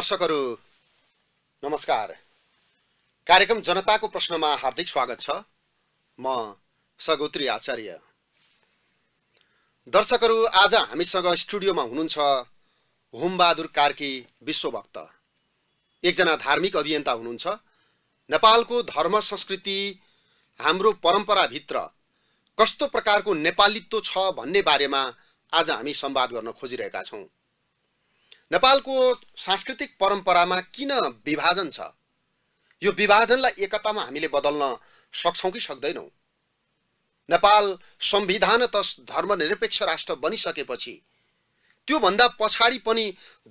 दर्शकहरू नमस्कार कार्यक्रम जनताको प्रश्नमा हार्दिक स्वागत छ म सगोत्री आचार्य दर्शकहरू आज हामीसँग स्टुडियोमा हुनुहुन्छ होमबहादुर कार्की विश्वभक्त एकजना धार्मिक अभियन्ता हुनुहुन्छ नेपालको धर्म संस्कृति हाम्रो परम्पराभित्र कस्तो प्रकारको नेपालीत्व छ भन्ने बारेमा आज हामी संवाद गर्न खोजिरहेका छौँ नेपालको सांस्कृतिक परम्परामा किन विभाजन छ यो विभाजनलाई एकतामा हामीले बदल्न सक्छौँ कि सक्दैनौँ नेपाल संविधान त धर्मनिरपेक्ष राष्ट्र बनिसकेपछि त्योभन्दा पछाडि पनि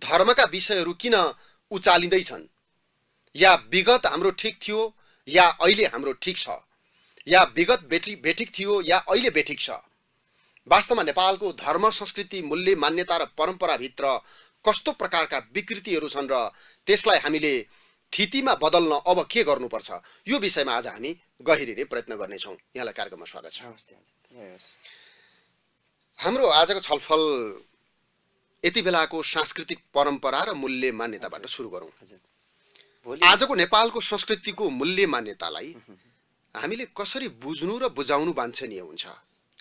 धर्मका विषयहरू किन उचालिँदैछन् या विगत हाम्रो ठिक थियो या अहिले हाम्रो ठिक छ या विगत बेठी बेठिक थियो या अहिले बेठिक छ वास्तवमा नेपालको धर्म संस्कृति मूल्य मान्यता र परम्पराभित्र कस्तो प्रकारका विकृतिहरू छन् र त्यसलाई हामीले थितिमा बदल्न अब के गर्नुपर्छ यो विषयमा आज हामी गहिरिने प्रयत्न गर्नेछौँ यहाँलाई कार्यक्रममा स्वागत छ हाम्रो आजको छलफल यति बेलाको सांस्कृतिक परम्परा र मूल्य मान्यताबाट सुरु गरौँ आजको नेपालको संस्कृतिको मूल्य मान्यतालाई हामीले कसरी बुझ्नु र बुझाउनु वाञ्छनीय हुन्छ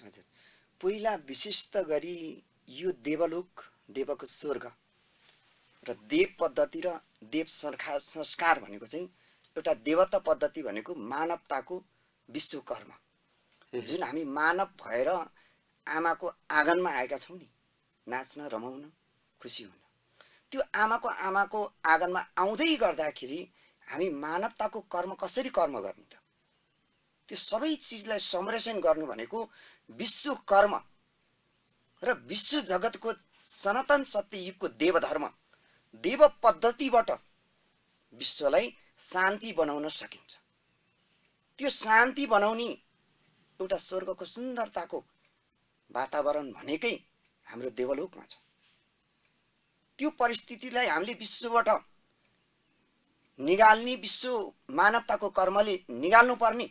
हजुर पहिला विशिष्ट गरी यो देवलोक देवको स्वर्ग र देव पद्धति र देव सरकार संस्कार भनेको चाहिँ एउटा देवता पद्धति भनेको मानवताको विश्वकर्म जुन हामी मानव भएर आमाको आँगनमा आएका छौँ नि नाच्न रमाउन खुसी हुन त्यो आमाको आमाको आँगनमा आउँदै गर्दाखेरि हामी मानवताको कर्म कसरी कर्म गर्ने त त्यो सबै चिजलाई संरक्षण गर्नु भनेको विश्वकर्म र विश्व जगतको सनातन सत्य युगको देवधर्म देव पद्धतिबाट विश्वलाई शान्ति बनाउन सकिन्छ त्यो शान्ति बनाउने एउटा स्वर्गको सुन्दरताको वातावरण भनेकै हाम्रो देवलोकमा छ त्यो परिस्थितिलाई हामीले विश्वबाट निगाल्ने विश्व मानवताको कर्मले निगाल्नु पर्ने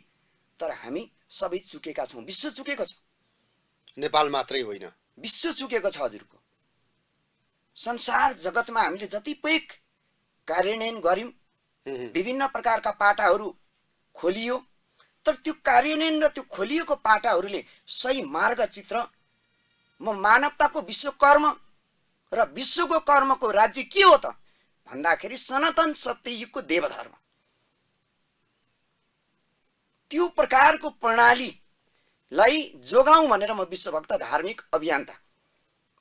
तर हामी सबै चुकेका छौँ विश्व चुकेको छ नेपाल मात्रै होइन विश्व चुकेको छ हजुरको संसार जगतमा हामीले जति पैक कार्यान्वयन गऱ्यौँ विभिन्न प्रकारका पाटाहरू खोलियो तर त्यो कार्यान्वयन र त्यो खोलिएको पाटाहरूले सही मार्ग चित्र म मानवताको विश्वकर्म र विश्वको कर्मको राज्य के हो त भन्दाखेरि सनातन सत्ययुगको देवधर्म त्यो प्रकारको प्रणालीलाई जोगाउँ भनेर म विश्वभक्त धार्मिक अभियन्ता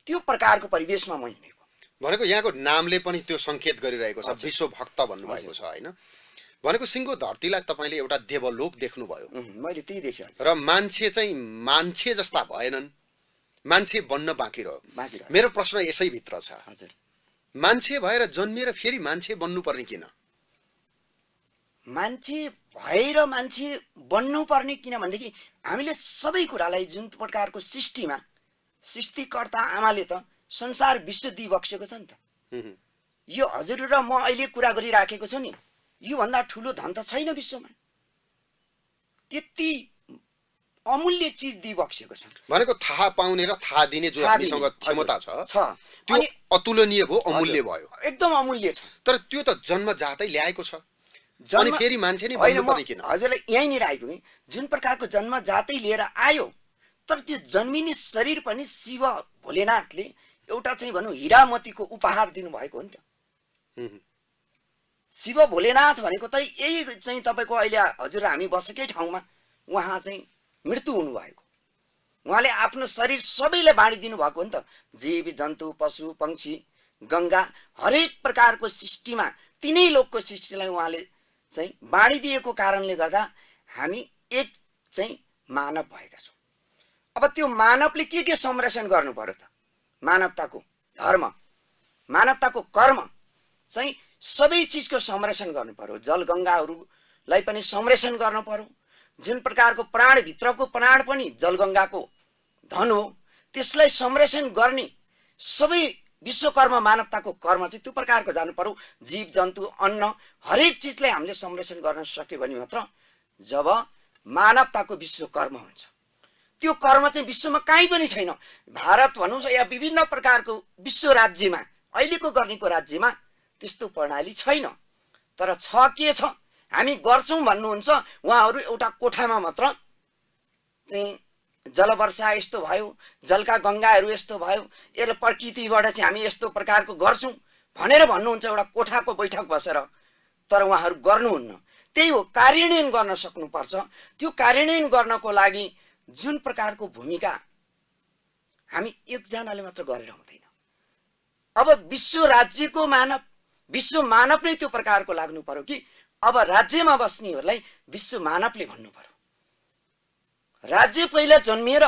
त्यो प्रकारको परिवेशमा म हिँडेको भनेको यहाँको नामले पनि त्यो सङ्केत गरिरहेको छ विश्वभक्त भन्नुभएको छ होइन भनेको सिङ्गो धरतीलाई तपाईँले एउटा देवलोक देख्नुभयो मैले त्यही देखेँ र मान्छे चाहिँ मान्छे जस्ता भएनन् मान्छे बन्न बाँकी रह्यो मेरो प्रश्न यसैभित्र छ हजुर मान्छे भएर जन्मिएर फेरि मान्छे बन्नुपर्ने किन मान्छे भएर मान्छे बन्नुपर्ने किन किनभनेदेखि हामीले सबै कुरालाई जुन प्रकारको सृष्टिमा सृष्टिकर्ता आमाले त संसार विश्व दिइबक्सेको छ नि त यो हजुर र म अहिले कुरा गरिराखेको छु नि योभन्दा ठुलो धन त छैन विश्वमा त्यति अमूल्य चिज दिइबक्सेको छ भनेको थाहा पाउने र थाहा दिने जो क्षमता छ त्यो अतुलनीय भयो अमूल्य भयो एकदम अमूल्य छ तर त्यो त जन्म जातै ल्याएको छ जन फेरि मान्छे नै किन हजुरलाई यहीँनिर आइपुगेँ जुन प्रकारको जन्म जातै लिएर आयो तर त्यो जन्मिने शरीर पनि शिव भोलेनाथले एउटा चाहिँ भनौँ हिरामतीको उपहार दिनुभएको हो नि त शिव भोलेनाथ भनेको त यही चाहिँ तपाईँको अहिले हजुर हामी बसेकै ठाउँमा उहाँ चाहिँ मृत्यु हुनुभएको उहाँले आफ्नो शरीर सबैले बाँडिदिनु भएको हो नि त जीव जन्तु पशु पक्षी गङ्गा हरेक प्रकारको सृष्टिमा तिनै लोकको सृष्टिलाई उहाँले चाहिँ बाँडिदिएको कारणले गर्दा हामी एक चाहिँ मानव भएका छौँ अब त्यो मानवले के के संरक्षण गर्नु पर्यो त मानवताको धर्म मानवताको कर्म चाहिँ सबै चिजको संरक्षण गर्नु पर्यो जलगङ्गाहरूलाई पनि संरक्षण गर्नु पर्यो जुन प्रकारको प्राणभित्रको प्राण पनि जलगङ्गाको धन हो त्यसलाई संरक्षण गर्ने सबै विश्वकर्म मानवताको कर्म चाहिँ त्यो प्रकारको जानु पर्यो जीव जन्तु अन्न हरेक चिजलाई हामीले संरक्षण गर्न सक्यो भने मात्र जब मानवताको विश्वकर्म हुन्छ त्यो कर्म चाहिँ विश्वमा काहीँ पनि छैन भारत भनौँ या विभिन्न प्रकारको विश्व राज्यमा अहिलेको गर्नेको राज्यमा त्यस्तो प्रणाली छैन तर छ के छ हामी गर्छौँ भन्नुहुन्छ उहाँहरू एउटा कोठामा मात्र चाहिँ जलवर्षा यस्तो भयो जलका गङ्गाहरू यस्तो भयो यसले प्रकृतिबाट चाहिँ हामी यस्तो प्रकारको गर्छौँ भनेर भन्नुहुन्छ एउटा कोठाको बैठक बसेर तर उहाँहरू गर्नुहुन्न त्यही हो कार्यान्वयन गर्न सक्नुपर्छ त्यो कार्यान्वयन गर्नको लागि जुन प्रकारको भूमिका हामी एकजनाले मात्र गरेर हुँदैन अब विश्व राज्यको मानव विश्व मानव नै त्यो प्रकारको लाग्नु पर्यो कि अब राज्यमा बस्नेहरूलाई विश्व मानवले भन्नु पर्यो राज्य पहिला जन्मिएर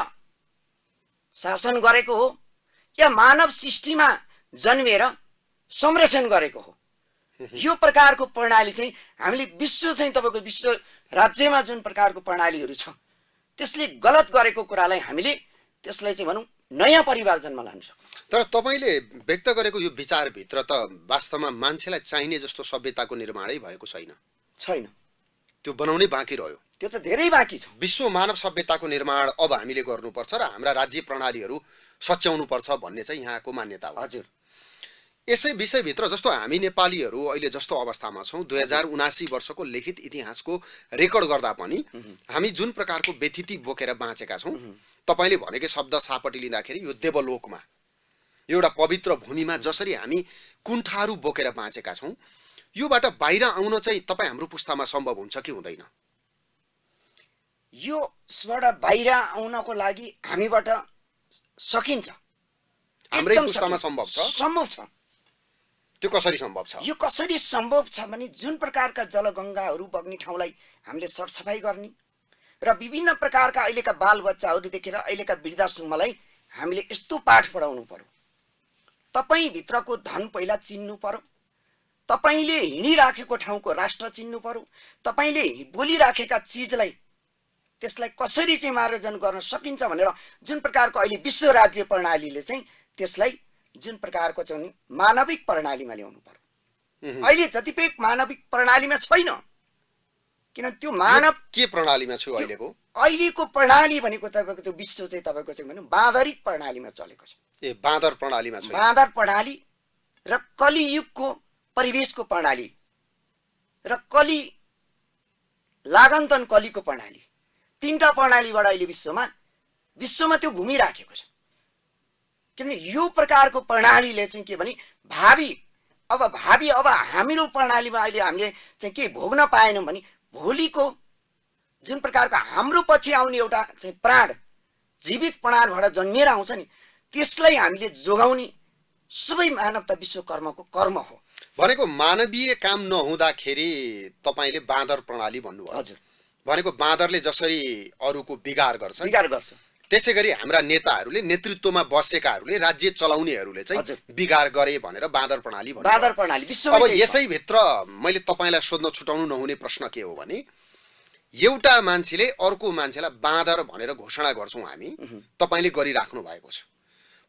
शासन गरेको हो या मानव सृष्टिमा जन्मिएर संरक्षण गरेको हो यो प्रकारको प्रणाली चाहिँ हामीले विश्व चाहिँ तपाईँको विश्व राज्यमा जुन प्रकारको प्रणालीहरू छ त्यसले गलत गरेको कुरालाई हामीले त्यसलाई चाहिँ भनौँ नयाँ परिवार जन्म लान सक्छ तर तपाईँले व्यक्त गरेको यो विचारभित्र त वास्तवमा मान्छेलाई चाहिने जस्तो सभ्यताको निर्माणै भएको छैन छैन त्यो बनाउनै बाँकी रह्यो त्यो त धेरै बाँकी छ विश्व मानव सभ्यताको निर्माण अब हामीले गर्नुपर्छ र हाम्रा राज्य प्रणालीहरू सच्याउनु पर्छ भन्ने चाहिँ यहाँको मान्यता हो हजुर यसै विषयभित्र जस्तो हामी नेपालीहरू अहिले जस्तो अवस्थामा छौँ दुई हजार उनासी वर्षको लिखित इतिहासको रेकर्ड गर्दा पनि हामी जुन प्रकारको व्यथिति बोकेर बाँचेका छौँ तपाईँले भनेकै शब्द सापट्टि लिँदाखेरि यो देवलोकमा एउटा पवित्र भूमिमा जसरी हामी कुण्ठाहरू बोकेर बाँचेका छौँ योबाट बाहिर आउन चाहिँ तपाईँ हाम्रो पुस्तामा सम्भव हुन्छ कि हुँदैन योबाट बाहिर आउनको लागि हामीबाट सकिन्छ हाम्रै पुस्तामा सम्भव छ सम्भव छ त्यो कसरी सम्भव छ यो कसरी सम्भव छ भने जुन प्रकारका जलगङ्गाहरू बग्ने ठाउँलाई हामीले सरसफाइ गर्ने र विभिन्न प्रकारका अहिलेका बालबच्चाहरू देखेर अहिलेका वृद्धासम्मलाई हामीले यस्तो पाठ पढाउनु पर्यो तपाईँभित्रको धन पहिला चिन्नु पर्यो तपाईँले हिँडिराखेको ठाउँको राष्ट्र चिन्नु पर्यो तपाईँले बोलिराखेका चिजलाई त्यसलाई कसरी चाहिँ मार्जन गर्न सकिन्छ भनेर जुन प्रकारको अहिले विश्व राज्य प्रणालीले चाहिँ त्यसलाई जुन प्रकारको चाहिँ मानविक प्रणालीमा ल्याउनु पर्यो अहिले जतिपय मानविक प्रणालीमा छैन किनभने त्यो मानव के प्रणालीमा छु अहिलेको अहिलेको प्रणाली भनेको तपाईँको त्यो विश्व चाहिँ तपाईँको चाहिँ भनौँ बाँदरिक प्रणालीमा चलेको छ ए बाँदर प्रणालीमा छ बाँदर प्रणाली र कलियुगको परिवेशको प्रणाली र कलि लागन्तन कलिको प्रणाली तिनवटा प्रणालीबाट अहिले विश्वमा विश्वमा त्यो घुमिराखेको छ किनभने यो प्रकारको प्रणालीले चाहिँ के भने भावी अब भावी अब हाम्रो प्रणालीमा अहिले हामीले चाहिँ के भोग्न पाएनौँ भने भोलिको जुन प्रकारको हाम्रो पछि आउने एउटा चाहिँ प्राण जीवित प्राणबाट जन्मिएर आउँछ नि त्यसलाई हामीले जोगाउने सबै मानवता विश्वकर्मको कर्म हो भनेको मानवीय काम नहुँदाखेरि तपाईँले बाँदर प्रणाली भन्नुभयो हजुर भनेको बाँदरले जसरी अरूको बिगार गर्छ बिगार गर्छ त्यसै गरी हाम्रा नेताहरूले नेतृत्वमा बसेकाहरूले राज्य चलाउनेहरूले चाहिँ बिगार गरे भनेर बाँदर प्रणाली बाँदर प्रणाली विश्व अब यसैभित्र मैले तपाईँलाई सोध्न छुटाउनु नहुने प्रश्न के हो भने एउटा मान्छेले अर्को मान्छेलाई बाँदर भनेर घोषणा गर्छौँ हामी तपाईँले गरिराख्नु भएको छ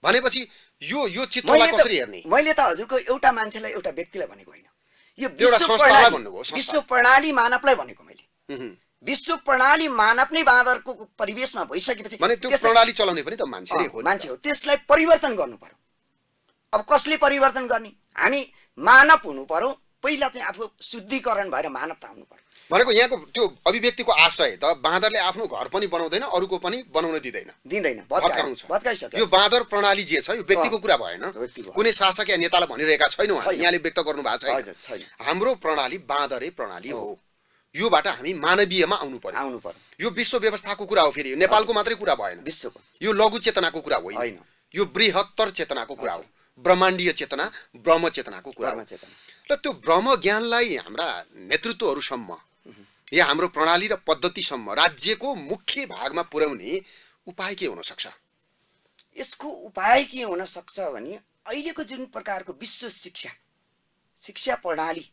भनेपछि यो यो चित्रलाई कसरी हेर्ने मैले त हजुरको एउटा मान्छेलाई एउटा व्यक्तिलाई भनेको होइन यो विश्व प्रणाली मानवलाई भनेको मैले विश्व प्रणाली मानव नै बाँदरको परिवेशमा भइसकेपछि प्रणाली चलाउने पनि त मान्छे हो मान्छे हो त्यसलाई परिवर्तन गर्नु पर्यो अब कसले परिवर्तन गर्ने हामी मानव हुनु पर्यो पहिला चाहिँ आफू शुद्धिकरण भएर मानवता हुनु पर्यो भनेको यहाँको त्यो अभिव्यक्तिको आशय त बाँदरले आफ्नो घर पनि बनाउँदैन अरूको पनि बनाउन दिँदैन दिँदैन यो बाँदर प्रणाली जे छ यो व्यक्तिको कुरा भएन कुनै शासक या नेतालाई भनिरहेका छैनौँ यहाँले व्यक्त गर्नु भएको छ हाम्रो प्रणाली बाँदरे प्रणाली हो योबाट हामी मानवीयमा आउनु पर्यो आउनु पर्यो यो विश्व व्यवस्थाको कुरा हो फेरि नेपालको मात्रै कुरा भएन विश्वको यो लघु चेतनाको कुरा होइन यो बृहत्तर चेतनाको कुरा हो ब्रह्माण्डीय चेतना ब्रह्म चेतनाको कुरा र त्यो ब्रह्म ज्ञानलाई हाम्रा नेतृत्वहरूसम्म या हाम्रो प्रणाली र पद्धतिसम्म राज्यको मुख्य भागमा पुर्याउने उपाय के हुनसक्छ यसको उपाय के हुनसक्छ भने अहिलेको जुन प्रकारको विश्व शिक्षा शिक्षा प्रणाली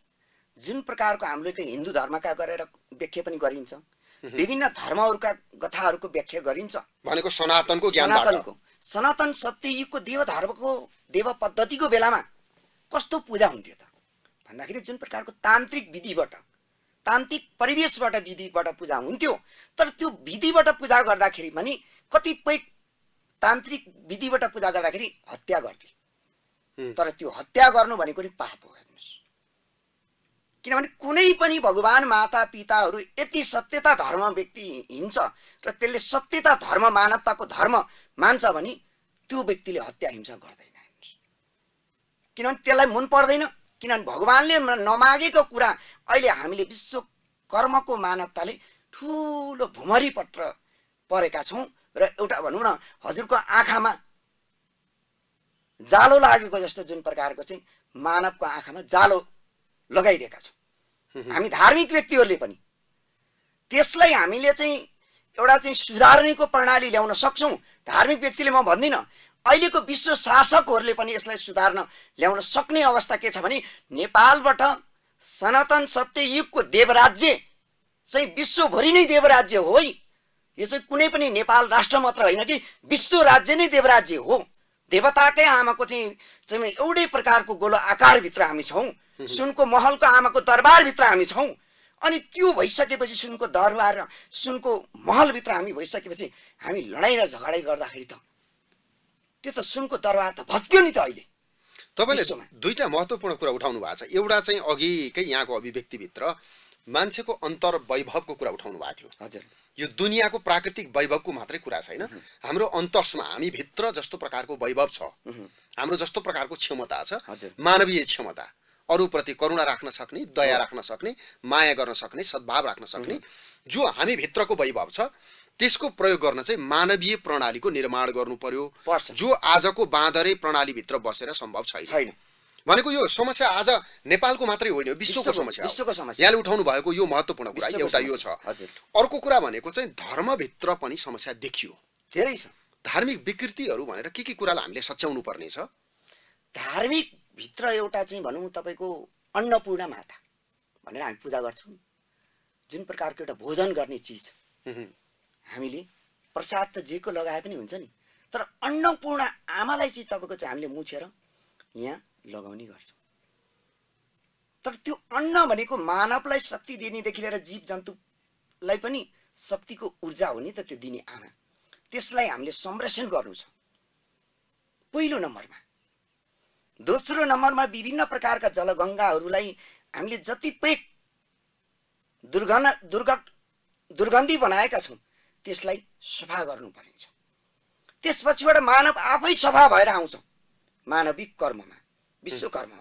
जुन प्रकारको हामीले चाहिँ हिन्दू धर्मका गरेर व्याख्या पनि गरिन्छ विभिन्न धर्महरूका कथाहरूको व्याख्या गरिन्छ भनेको सनातनको सनातनको सनातन सत्ययुगको देव धर्मको देव पद्धतिको बेलामा कस्तो पूजा हुन्थ्यो त भन्दाखेरि जुन प्रकारको तान्त्रिक विधिबाट तान्त्रिक परिवेशबाट विधिबाट पूजा हुन्थ्यो तर त्यो विधिबाट पूजा गर्दाखेरि पनि कतिपय तान्त्रिक विधिबाट पूजा गर्दाखेरि हत्या गर्थे तर त्यो हत्या गर्नु भनेको नि पाप हो हेर्नुहोस् किनभने कुनै पनि भगवान् माता पिताहरू यति सत्यता धर्म व्यक्ति हिँड्छ र त्यसले सत्यता धर्म मानवताको धर्म मान्छ भने त्यो व्यक्तिले हत्या हिंसा गर्दैन किनभने त्यसलाई मन पर्दैन किनभने भगवान्ले नमागेको कुरा अहिले हामीले विश्व कर्मको मानवताले ठुलो भुमरी पत्र परेका छौँ र एउटा भनौँ न हजुरको आँखामा जालो लागेको जस्तो जुन प्रकारको चाहिँ मानवको आँखामा जालो लगाइदिएका छौँ हामी धार्मिक व्यक्तिहरूले पनि त्यसलाई हामीले चाहिँ एउटा चाहिँ सुधार्नेको प्रणाली ल्याउन सक्छौँ धार्मिक व्यक्तिले म भन्दिनँ अहिलेको विश्व शासकहरूले पनि यसलाई सुधार्न ल्याउन सक्ने अवस्था के छ भने नेपालबाट सनातन सत्य युगको देवराज्य चाहिँ विश्वभरि नै देवराज्य हो है यो चाहिँ कुनै पनि नेपाल राष्ट्र मात्र होइन कि विश्व राज्य नै देवराज्य हो देवताकै आमाको चाहिँ चाहिँ एउटै प्रकारको गोलो आकारभित्र हामी छौँ सुनको महलको आमाको दरबारभित्र हामी छौँ अनि त्यो भइसकेपछि सुनको दरबार र सुनको महलभित्र हामी भइसकेपछि हामी लडाइँ र झगडाइ गर्दाखेरि त त्यो त सुनको दरबार त भत्क्यो नि त अहिले तपाईँले दुईवटा महत्त्वपूर्ण कुरा उठाउनु भएको छ एउटा चाहिँ अघिकै यहाँको अभिव्यक्तिभित्र मान्छेको अन्तर वैभवको कुरा उठाउनु भएको थियो हजुर यो दुनियाँको प्राकृतिक वैभवको मात्रै कुरा छैन हाम्रो अन्तसमा हामी भित्र जस्तो प्रकारको वैभव छ हाम्रो जस्तो प्रकारको क्षमता छ मानवीय क्षमता अरूप्रति करुणा राख्न सक्ने दया राख्न सक्ने माया गर्न सक्ने सद्भाव राख्न सक्ने जो हामी भित्रको वैभव छ त्यसको प्रयोग गर्न चाहिँ मानवीय प्रणालीको निर्माण गर्नु पर्यो जो आजको बाँदरै प्रणालीभित्र बसेर सम्भव छैन भनेको यो समस्या आज नेपालको मात्रै होइन विश्वको समस्या विश्वको समस्या यहाँले उठाउनु भएको यो महत्त्वपूर्ण कुरा एउटा यो छ हजुर अर्को कुरा भनेको चाहिँ धर्मभित्र पनि समस्या देखियो धेरै छ धार्मिक विकृतिहरू भनेर के के कुरालाई हामीले सच्याउनु पर्ने छ धार्मिक भित्र एउटा चाहिँ भनौँ तपाईँको अन्नपूर्ण माता भनेर हामी पूजा गर्छौँ जुन प्रकारको एउटा भोजन गर्ने चिज हामीले प्रसाद त जेको लगाए पनि हुन्छ नि तर अन्नपूर्ण आमालाई चाहिँ तपाईँको चाहिँ हामीले मुछेर यहाँ लगाउने गर्छौँ तर त्यो अन्न भनेको मानवलाई शक्ति दिनेदेखि लिएर जीव जन्तुलाई पनि शक्तिको ऊर्जा हो नि त त्यो दिने आमा त्यसलाई हामीले संरक्षण गर्नु छ पहिलो नम्बरमा दोस्रो नम्बरमा विभिन्न प्रकारका जलगङ्गाहरूलाई हामीले जति पै दुर्गन दुर्ग दुर्गन्धी बनाएका छौँ त्यसलाई सफा गर्नुपर्नेछ त्यसपछिबाट मानव आफै सफा भएर आउँछ मानविक कर्ममा विश्वकर्म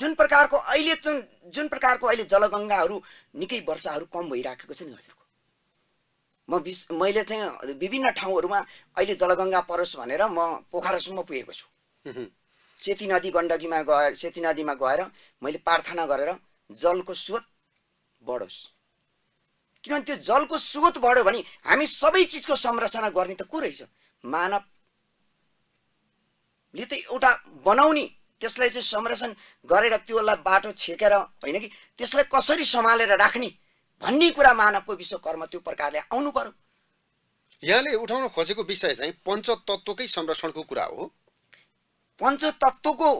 जुन प्रकारको अहिले जुन जुन प्रकारको अहिले जलगङ्गाहरू निकै वर्षाहरू कम भइराखेको छ नि हजुरको म विश मैले चाहिँ विभिन्न ठाउँहरूमा अहिले जलगङ्गा परोस् भनेर म पोखरासम्म पुगेको छु सेती नदी गण्डकीमा गएर सेती नदीमा गएर मैले प्रार्थना गरेर जलको स्रोत बढोस् किनभने त्यो जलको स्रोत बढ्यो भने हामी सबै चिजको संरचना गर्ने त को रहेछ मानवले त एउटा बनाउने त्यसलाई चाहिँ संरक्षण गरेर त्योलाई बाटो छेकेर होइन कि त्यसलाई कसरी सम्हालेर राख्ने भन्ने कुरा मानवको विश्वकर्म त्यो प्रकारले आउनु पर्यो यहाँले उठाउन खोजेको विषय चाहिँ पञ्चतत्वकै संरक्षणको कुरा हो पञ्चतत्वको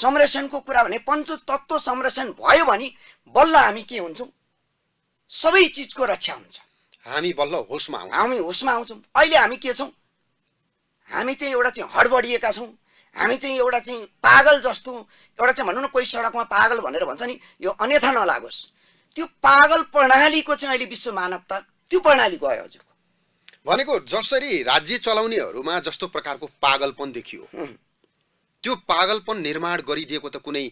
संरक्षणको कुरा भने पञ्चतत्व संरक्षण भयो भने बल्ल हामी के हुन्छौँ सबै चिजको रक्षा हुन्छ हामी बल्ल होसमा हामी होसमा आउँछौँ अहिले हामी के छौँ हामी चाहिँ एउटा चाहिँ हडबडिएका छौँ हामी चाहिँ एउटा चाहिँ पागल जस्तो एउटा चाहिँ भनौँ न कोही सडकमा पागल भनेर भन्छ नि यो अन्यथा नलागोस् त्यो पागल प्रणालीको चाहिँ अहिले विश्व मानवता त्यो प्रणाली गयो हजुरको भनेको जसरी राज्य चलाउनेहरूमा जस्तो प्रकारको पागलपन देखियो त्यो पागलपन निर्माण गरिदिएको त कुनै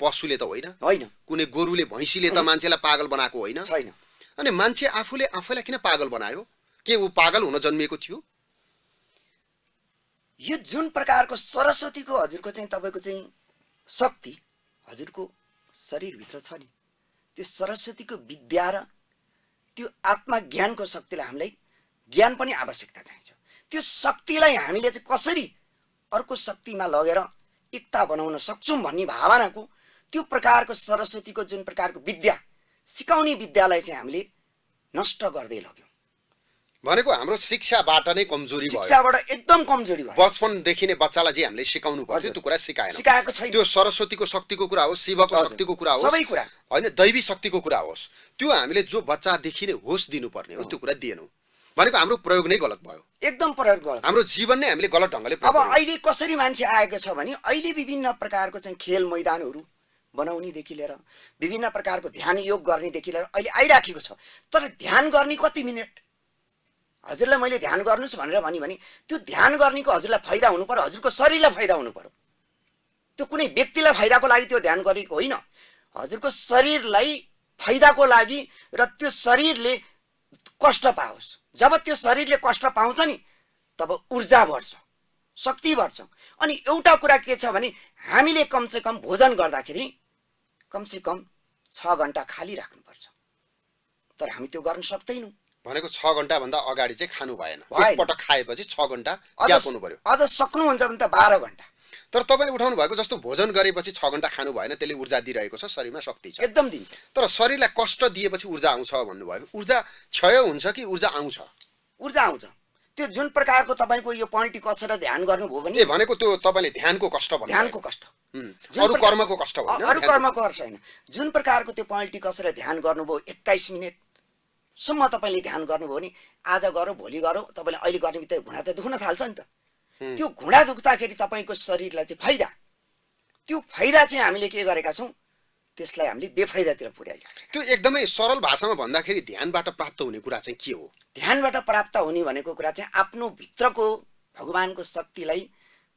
पशुले त होइन होइन कुनै गोरुले भैँसीले त मान्छेलाई पागल बनाएको होइन छैन अनि मान्छे आफूले आफैलाई किन पागल बनायो के ऊ पागल हुन जन्मिएको थियो यो जुन प्रकारको सरस्वतीको हजुरको चाहिँ तपाईँको चाहिँ शक्ति हजुरको शरीरभित्र छ नि त्यो सरस्वतीको विद्या र त्यो आत्मा ज्ञानको शक्तिलाई हामीलाई ज्ञान पनि आवश्यकता चाहिन्छ त्यो शक्तिलाई हामीले चाहिँ कसरी अर्को शक्तिमा लगेर एकता बनाउन सक्छौँ भन्ने भावनाको त्यो प्रकारको सरस्वतीको जुन प्रकारको विद्या सिकाउने विद्यालाई चाहिँ हामीले नष्ट गर्दै लग्यौँ भनेको हाम्रो शिक्षाबाट नै कमजोरी शिक्षाबाट एकदम कमजोरी भयो बचपनदेखि नै बच्चालाई जे हामीले सिकाउनु पर्छ त्यो कुरा सिकाएन सिकाएको छैन त्यो सरस्वतीको शक्तिको कुरा होस् शिवको शक्तिको कुरा होस् सबै कुरा होइन दैवी शक्तिको कुरा होस् त्यो हामीले जो बच्चादेखि नै होस् दिनुपर्ने हो त्यो कुरा दिएनौँ भनेको हाम्रो प्रयोग नै गलत भयो एकदम प्रयोग गलत हाम्रो जीवन नै हामीले गलत ढङ्गले अब अहिले कसरी मान्छे आएको छ भने अहिले विभिन्न प्रकारको चाहिँ खेल मैदानहरू बनाउनेदेखि लिएर विभिन्न प्रकारको ध्यान योग गर्नेदेखि लिएर अहिले आइराखेको छ तर ध्यान गर्ने कति मिनट हजुरलाई मैले ध्यान गर्नुहोस् भनेर भन्यो भने त्यो ध्यान गर्नेको हजुरलाई फाइदा हुनु पऱ्यो हजुरको शरीरलाई फाइदा हुनु पऱ्यो त्यो कुनै व्यक्तिलाई फाइदाको लागि त्यो ध्यान गरेको होइन हजुरको शरीरलाई फाइदाको लागि र त्यो शरीरले कष्ट पाओस् जब त्यो शरीरले कष्ट पाउँछ नि तब ऊर्जा बढ्छ शक्ति बढ्छ अनि एउटा कुरा के छ भने हामीले कमसेकम भोजन गर्दाखेरि कमसेकम छ घन्टा खाली राख्नुपर्छ तर हामी त्यो गर्न सक्दैनौँ भनेको छ भन्दा अगाडि चाहिँ खानु भएन पटक खाएपछि छ घन्टा हुनु पर्यो अझ सक्नुहुन्छ भने त बाह्र घन्टा तर तपाईँले उठाउनु भएको जस्तो भोजन गरेपछि छ घन्टा खानु भएन त्यसले ऊर्जा दिइरहेको छ शरीरमा शक्ति छ एकदम दिन्छ तर शरीरलाई कष्ट दिएपछि ऊर्जा आउँछ भन्नुभयो ऊर्जा क्षय हुन्छ कि ऊर्जा आउँछ ऊर्जा आउँछ त्यो जुन प्रकारको तपाईँको यो पल्टी कसेर ध्यान गर्नुभयो भने भनेको त्यो तपाईँले ध्यानको कष्ट भन्नु ध्यानको कष्ट अरू कर्मको कष्ट अरू कर्मको कष्ट होइन जुन प्रकारको त्यो पल्टी कसेर ध्यान गर्नुभयो एक्काइस मिनट सम्म तपाईँले ध्यान गर्नुभयो भने आज गरौँ भोलि गरौँ तपाईँले अहिले गर्ने बित्तिकै घुँडा त दुख्न थाल्छ नि त त्यो घुँडा दुख्दाखेरि तपाईँको शरीरलाई चाहिँ फाइदा त्यो फाइदा चाहिँ हामीले के गरेका छौँ त्यसलाई हामीले बेफाइदातिर पुर्याएको त्यो एकदमै सरल भाषामा भन्दाखेरि ध्यानबाट प्राप्त हुने कुरा चाहिँ के हो ध्यानबाट प्राप्त हुने भनेको कुरा चाहिँ आफ्नो भित्रको भगवान्को शक्तिलाई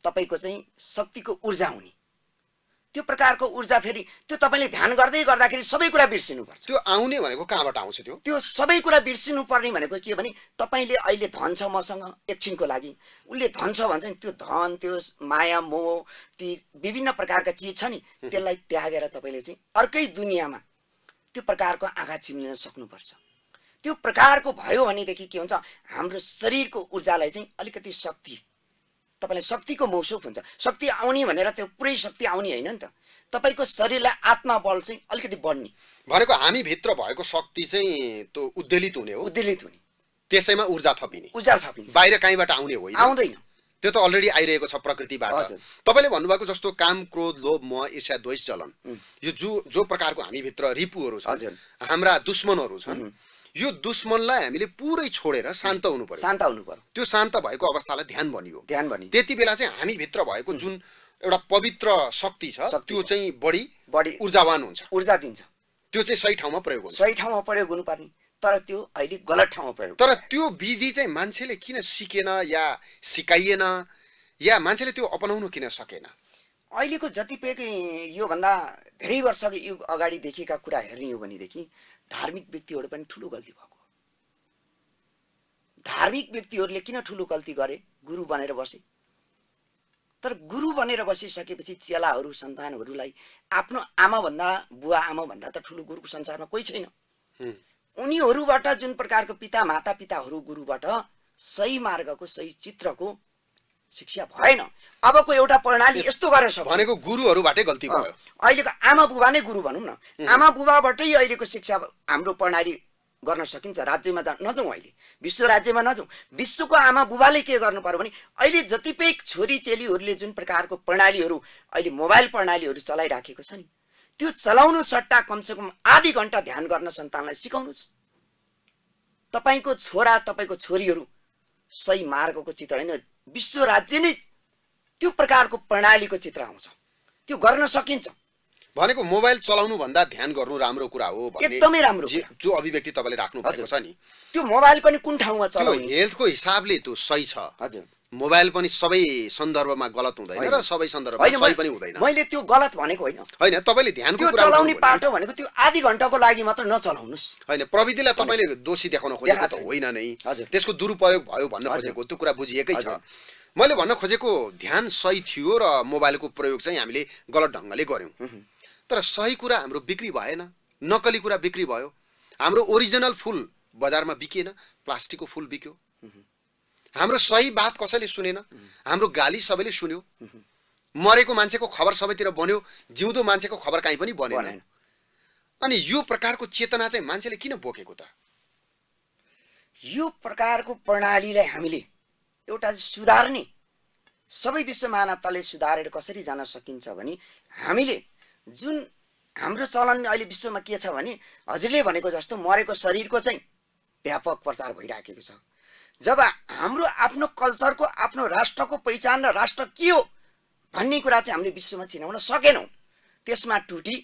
तपाईँको चाहिँ शक्तिको ऊर्जा हुने त्यो प्रकारको ऊर्जा फेरि त्यो तपाईँले ध्यान गर्दै गर्दाखेरि सबै कुरा बिर्सिनु पर्छ त्यो आउने भनेको कहाँबाट आउँछ त्यो त्यो सबै कुरा बिर्सिनु पर्ने भनेको के भने तपाईँले अहिले धन छ मसँग एकछिनको लागि उसले धन छ भन्छ नि त्यो धन त्यो माया मोह ती विभिन्न प्रकारका चिज छ नि त्यसलाई त्यागेर तपाईँले चाहिँ अर्कै दुनियाँमा त्यो प्रकारको आँखा चिम्लिन सक्नुपर्छ त्यो प्रकारको भयो भनेदेखि के हुन्छ हाम्रो शरीरको ऊर्जालाई चाहिँ अलिकति शक्ति तपाईँलाई शक्तिको मौसुफ हुन्छ शक्ति आउने भनेर त्यो पुरै शक्ति आउने होइन नि त तपाईँको शरीरलाई आत्मा बल चाहिँ अलिकति बढ्ने भनेको हामीभित्र भएको शक्ति चाहिँ त्यो उद्देलित हुने हो उद्देलित हुने त्यसैमा ऊर्जा थपिने ऊर्जा थपिने बाहिर कहीँबाट आउने होइन आउँदैन त्यो त अलरेडी आइरहेको छ प्रकृतिबाट तपाईँले भन्नुभएको जस्तो काम क्रोध लोभ म ईर्ष्या द्वेष चलन यो जो जो प्रकारको हामीभित्र रिपुहरू छ हाम्रा दुश्मनहरू छन् यो दुश्मनलाई हामीले पुरै छोडेर शान्त हुनु पर्यो शान्त हुनु पर्यो त्यो शान्त भएको अवस्थालाई ध्यान भनियो ध्यान भनियो त्यति बेला चाहिँ हामीभित्र भएको जुन एउटा पवित्र शक्ति छ त्यो चाहिँ बढी बढी ऊर्जावान हुन्छ ऊर्जा दिन्छ त्यो चाहिँ सही ठाउँमा प्रयोग हुन्छ सही ठाउँमा प्रयोग हुनुपर्ने तर त्यो अहिले गलत ठाउँमा प्रयोग तर त्यो विधि चाहिँ मान्छेले किन सिकेन या सिकाइएन या मान्छेले त्यो अपनाउनु किन सकेन अहिलेको जतिपैकै योभन्दा धेरै वर्षको युग अगाडिदेखिका कुरा हेर्ने हो भनेदेखि धार्मिक व्यक्तिहरू पनि ठुलो गल्ती भएको धार्मिक व्यक्तिहरूले किन ठुलो गल्ती गरे गुरु बनेर बसे तर गुरु बनेर बसिसकेपछि चेलाहरू सन्तानहरूलाई आफ्नो आमाभन्दा बुवा आमाभन्दा त ठुलो गुरुको संसारमा कोही छैन उनीहरूबाट जुन प्रकारको पिता माता पिताहरू गुरुबाट सही मार्गको सही चित्रको शिक्षा भएन अबको एउटा प्रणाली यस्तो गरेर सक्छ भनेको गुरुहरूबाटै गल्ती भयो अहिलेको आमा बुबा नै गुरु भनौँ न आमा बुबाबाटै अहिलेको शिक्षा हाम्रो प्रणाली गर्न सकिन्छ राज्यमा जा नजाउँ अहिले विश्व राज्यमा नजाउँ विश्वको आमा बुबाले के गर्नु पर्यो भने अहिले जतिपय छोरी चेलीहरूले जुन प्रकारको प्रणालीहरू अहिले मोबाइल प्रणालीहरू चलाइराखेको छ नि त्यो चलाउनु सट्टा कमसेकम आधी घन्टा ध्यान गर्न सन्तानलाई सिकाउनुहोस् तपाईँको छोरा तपाईँको छोरीहरू सही मार्गको चित्र होइन विश्व राज्य नै त्यो प्रकारको प्रणालीको चित्र आउँछ त्यो गर्न सकिन्छ भनेको मोबाइल चलाउनु भन्दा ध्यान गर्नु राम्रो कुरा हो एकदमै राम्रो जो अभिव्यक्ति तपाईँले राख्नु भएको छ नि त्यो मोबाइल पनि कुन ठाउँमा चलाउने हेल्थको हिसाबले त्यो सही छ हजुर मोबाइल पनि सबै सन्दर्भमा गलत हुँदैन र सबै सन्दर्भमा सही पनि हुँदैन मैले त्यो गलत भनेको होइन होइन तपाईँले ध्यान चलाउने पाटो भनेको त्यो आधी घन्टाको लागि मात्र नचलाउनुहोस् होइन प्रविधिलाई तपाईँले दोषी देखाउन खोजेको त होइन नै त्यसको दुरुपयोग भयो भन्न खोजेको त्यो कुरा बुझिएकै छ मैले भन्न खोजेको ध्यान सही थियो र मोबाइलको प्रयोग चाहिँ हामीले गलत ढङ्गले गऱ्यौँ तर सही कुरा हाम्रो बिक्री भएन नकली कुरा बिक्री भयो हाम्रो ओरिजिनल फुल बजारमा बिकेन प्लास्टिकको फुल बिक्यो हाम्रो सही बात कसैले सुनेन हाम्रो गाली सबैले सुन्यो मरेको मान्छेको खबर सबैतिर बन्यो जिउँदो मान्छेको खबर काहीँ पनि बनेन अनि यो प्रकारको चेतना चाहिँ मान्छेले किन बोकेको त यो प्रकारको प्रणालीलाई हामीले एउटा सुधार्ने सबै विश्व मानवताले सुधारेर कसरी जान सकिन्छ भने हामीले जुन हाम्रो चलन अहिले विश्वमा के छ भने हजुरले भनेको जस्तो मरेको शरीरको चाहिँ व्यापक प्रचार भइराखेको छ जब हाम्रो आफ्नो कल्चरको आफ्नो राष्ट्रको पहिचान र राष्ट्र के हो भन्ने कुरा चाहिँ हामीले विश्वमा चिनाउन सकेनौँ त्यसमा टुटी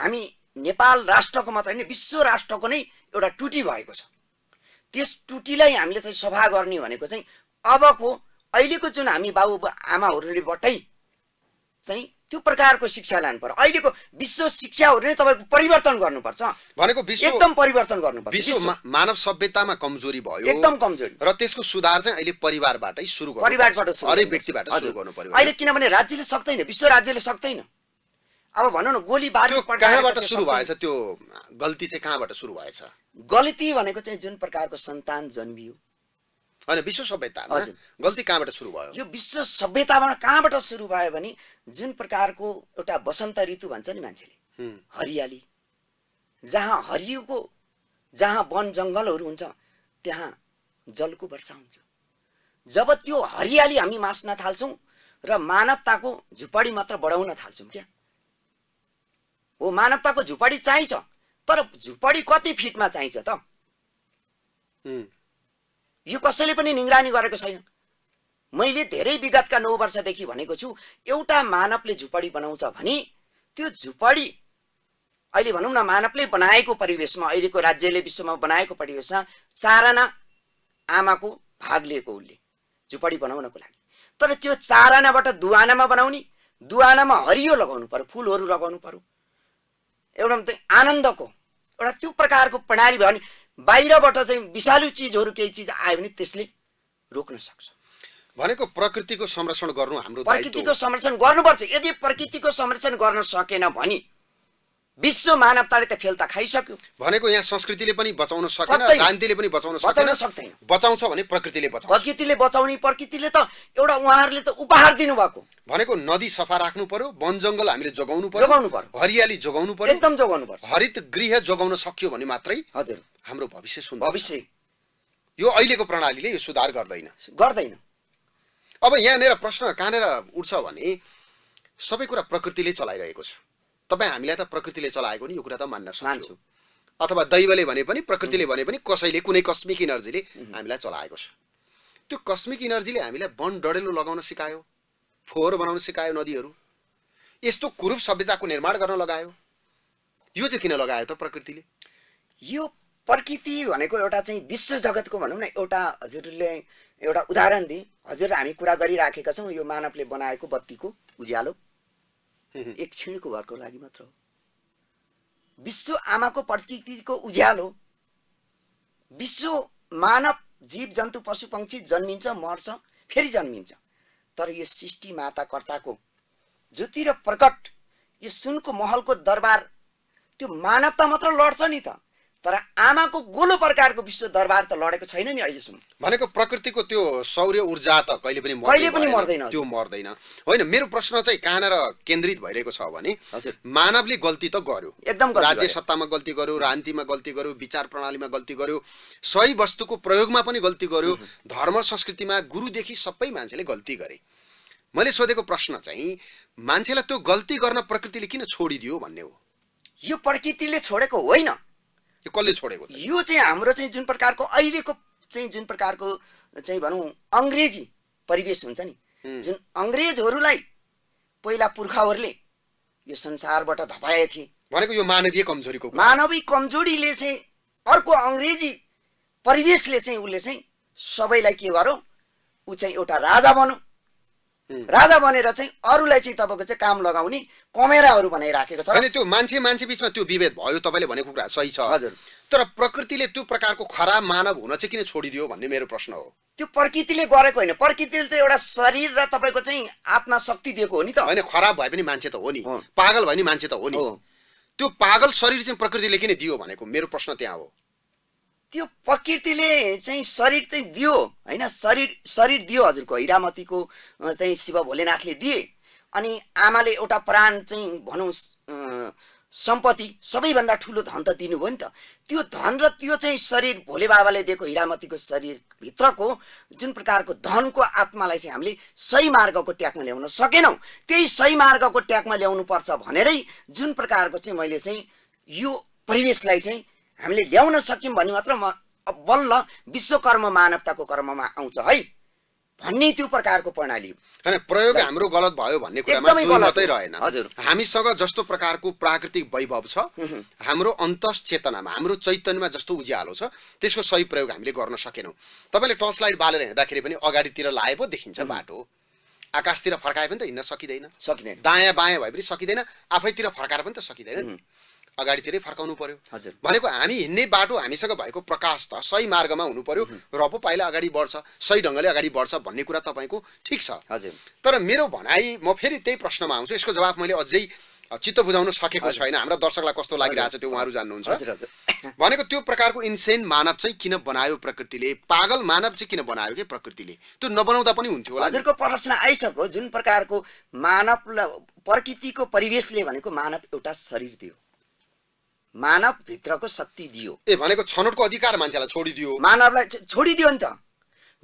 हामी नेपाल राष्ट्रको मात्र होइन विश्व राष्ट्रको नै एउटा टुटी भएको छ त्यस टुटीलाई हामीले चाहिँ सफा गर्ने भनेको चाहिँ अबको अहिलेको जुन हामी बाबु आमाहरूलेबाटै चाहिँ त्यो प्रकारको शिक्षा लानु पर्यो अहिलेको विश्व शिक्षाहरू नै तपाईँको परिवर्तन गर्नुपर्छ भनेको विश्व एकदम परिवर्तन गर्नुपर्छ विश्व मानव सभ्यतामा कमजोरी भयो एकदम कमजोरी र त्यसको सुधार चाहिँ अहिले परिवारबाटै सुरु गर्नु परिवारबाट हरेक व्यक्तिबाट सुरु गर्नु पर्यो अहिले किनभने राज्यले सक्दैन विश्व राज्यले सक्दैन अब भनौँ न गोली बारी कहाँबाट सुरु भएछ त्यो गल्ती चाहिँ कहाँबाट सुरु भएछ गल्ती भनेको चाहिँ जुन प्रकारको सन्तान जन्मियो होइन विश्व सभ्यता गल्ती कहाँबाट सुरु भयो यो विश्व सभ्यताबाट कहाँबाट सुरु भयो भने जुन प्रकारको एउटा वसन्त ऋतु भन्छ नि मान्छेले हरियाली जहाँ हरियोको जहाँ वन जङ्गलहरू हुन्छ त्यहाँ जलको वर्षा हुन्छ जब त्यो हरियाली हामी मास्न थाल्छौँ र मानवताको झुपडी मात्र बढाउन थाल्छौँ क्या हो मानवताको झुपडी चाहिन्छ तर झुपडी कति फिटमा चाहिन्छ त यो कसैले पनि निगरानी गरेको छैन मैले धेरै विगतका नौ वर्षदेखि भनेको छु एउटा मानवले झुपडी बनाउँछ भने त्यो झुपडी अहिले भनौँ न मानवले बनाएको परिवेशमा अहिलेको राज्यले विश्वमा बनाएको परिवेशमा चारना आमाको भाग लिएको उसले झुपडी बनाउनको लागि तर त्यो चारनाबाट दुवानामा बनाउने दुवानामा हरियो लगाउनु पर्यो फुलहरू लगाउनु पर्यो एउटा आनन्दको एउटा त्यो प्रकारको प्रणाली भयो भने बाहिरबाट चाहिँ विषालु चिजहरू केही चिज आयो भने त्यसले रोक्न सक्छ भनेको प्रकृतिको संरक्षण गर्नु हाम्रो प्रकृतिको संरक्षण गर्नुपर्छ यदि प्रकृतिको संरक्षण गर्न सकेन भने विश्व मानवताले त फेल त खाइसक्यो भनेको यहाँ संस्कृतिले पनि बचाउन सकेन गान्धीले पनि बचाउन सकेन सक्दैन बचाउँछ भने प्रकृतिले बचाउँछ प्रकृतिले बचाउने प्रकृतिले त एउटा उहाँहरूले त उपहार दिनुभएको भनेको नदी सफा राख्नु पर्यो वन जङ्गल हामीले जोगाउनु पर्यो जोगाउनु पर्यो हरियाली जोगाउनु पर्यो एकदम जोगाउनु पर्छ हरित गृह जोगाउन सक्यो भने मात्रै हजुर हाम्रो भविष्य सुन्दर भविष्य यो अहिलेको प्रणालीले यो सुधार गर्दैन गर्दैन अब यहाँनिर प्रश्न कहाँनिर उठ्छ भने सबै कुरा प्रकृतिले चलाइरहेको छ तपाईँ हामीलाई त प्रकृतिले चलाएको नि यो कुरा त मान्न सक्छु अथवा दैवले भने पनि प्रकृतिले भने पनि कसैले कुनै कस्मिक इनर्जीले हामीलाई चलाएको छ त्यो कस्मिक इनर्जीले हामीलाई वन डडेलो लगाउन सिकायो फोहोर बनाउन सिकायो नदीहरू यस्तो कुरूप सभ्यताको निर्माण गर्न लगायो यो चाहिँ किन लगायो त प्रकृतिले यो प्रकृति भनेको एउटा चाहिँ विश्व जगतको भनौँ न एउटा हजुरले एउटा उदाहरण दिए हजुर हामी कुरा गरिराखेका छौँ यो मानवले बनाएको बत्तीको उज्यालो एक क्षणको भरको लागि मात्र हो विश्व आमाको प्रकृतिको उज्यालो विश्व मानव जीव जन्तु पशु पक्षी जन्मिन्छ मर्छ फेरि जन्मिन्छ तर यो सृष्टि कर्ताको ज्योति र प्रकट यो सुनको महलको दरबार त्यो मानवता मात्र लड्छ नि त तर आमाको गोलो प्रकारको विश्व दरबार त लडेको छैन नि अहिलेसम्म भनेको प्रकृतिको त्यो सौर्य ऊर्जा त कहिले पनि कहिले पनि मर्दैन त्यो मर्दैन होइन मेरो प्रश्न चाहिँ कहाँनिर केन्द्रित भइरहेको छ भने मानवले गल्ती त गर्यो एकदम राज्य सत्तामा गल्ती गर्यो राजनीतिमा गल्ती गर्यो विचार प्रणालीमा गल्ती गर्यो सही वस्तुको प्रयोगमा पनि गल्ती गर्यो धर्म संस्कृतिमा गुरुदेखि सबै मान्छेले गल्ती गरे मैले सोधेको प्रश्न चाहिँ मान्छेलाई त्यो गल्ती गर्न प्रकृतिले किन छोडिदियो भन्ने हो यो प्रकृतिले छोडेको होइन यो कसले छोडेको यो चाहिँ हाम्रो चाहिँ जुन प्रकारको अहिलेको चाहिँ जुन प्रकारको चाहिँ भनौँ अङ्ग्रेजी परिवेश हुन्छ नि जुन अङ्ग्रेजहरूलाई पहिला पुर्खाहरूले यो संसारबाट धपाए थिए भनेको यो मानवीय कमजोरीको मानवीय कमजोरीले चाहिँ अर्को अङ्ग्रेजी परिवेशले चाहिँ उसले चाहिँ सबैलाई के गरौँ ऊ चाहिँ एउटा राजा बनौँ राजा बनेर चाहिँ अरूलाई चाहिँ तपाईँको चाहिँ काम लगाउने कमेराहरू बनाइराखेको छ अनि त्यो मान्छे मान्छे बिचमा त्यो विभेद भयो तपाईँले भनेको कुरा सही छ हजुर तर प्रकृतिले त्यो प्रकारको खराब मानव हुन चाहिँ किन छोडिदियो भन्ने मेरो प्रश्न हो त्यो प्रकृतिले गरेको होइन प्रकृतिले त एउटा शरीर र तपाईँको चाहिँ आत्मा शक्ति दिएको हो नि त होइन खराब भए पनि मान्छे त हो नि पागल भए पनि मान्छे त हो नि त्यो पागल शरीर चाहिँ प्रकृतिले किन दियो भनेको मेरो प्रश्न त्यहाँ हो त्यो प्रकृतिले चाहिँ शरीर चाहिँ दियो होइन शरीर शरीर दियो हजुरको हिरामतीको चाहिँ शिव भोलेनाथले दिए अनि आमाले एउटा प्राण चाहिँ भनौँ सम्पत्ति सबैभन्दा ठुलो धन त दिनुभयो नि त त्यो धन र त्यो चाहिँ शरीर भोले बाबाले दिएको हिरामतीको शरीरभित्रको जुन प्रकारको धनको आत्मालाई चाहिँ हामीले सही मार्गको ट्याकमा ल्याउन सकेनौँ त्यही सही मार्गको ट्याकमा ल्याउनु पर्छ भनेरै जुन प्रकारको चाहिँ मैले चाहिँ यो परिवेशलाई चाहिँ हामीले ल्याउन सक्यौँ भने मात्र म बल्ल विश्वकर्म मानवताको कर्ममा आउँछ है भन्ने त्यो प्रकारको प्रणाली होइन प्रयोग हाम्रो गलत भयो भन्ने कुरामा रहेन हजुर हामीसँग जस्तो प्रकारको प्राकृतिक वैभव छ हाम्रो अन्त चेतनामा हाम्रो चैतन्यमा जस्तो उज्यालो छ त्यसको सही प्रयोग हामीले गर्न सकेनौँ तपाईँले टर्च लाइट बालेर हिँड्दाखेरि पनि अगाडितिर लाए पो देखिन्छ बाटो आकाशतिर फर्काए पनि त हिँड्न सकिँदैन सकिँदैन दायाँ बायाँ भए पनि सकिँदैन आफैतिर फर्काएर पनि त सकिँदैन अगाडितिरै फर्काउनु पर्यो हजुर भनेको हामी हिँड्ने बाटो हामीसँग भएको प्रकाश त सही मार्गमा हुनु पर्यो र पो पाइला अगाडि बढ्छ सही ढङ्गले अगाडि बढ्छ भन्ने कुरा तपाईँको ठिक छ हजुर तर मेरो भनाइ म फेरि त्यही प्रश्नमा आउँछु यसको जवाब मैले अझै चित्त बुझाउन सकेको छैन हाम्रा दर्शकलाई कस्तो लागिरहेको छ त्यो उहाँहरू जान्नुहुन्छ भनेको त्यो प्रकारको इन्सेन मानव चाहिँ किन बनायो प्रकृतिले पागल मानव चाहिँ किन बनायो कि प्रकृतिले त्यो नबनाउँदा पनि हुन्थ्यो हजुरको प्रश्न आइसक्यो जुन प्रकारको मानव प्रकृतिको परिवेशले भनेको मानव एउटा शरीर थियो मानव भित्रको शक्ति दियो ए भनेको छनौटको अधिकार मान्छेलाई छोडिदियो मानवलाई छोडिदियो नि त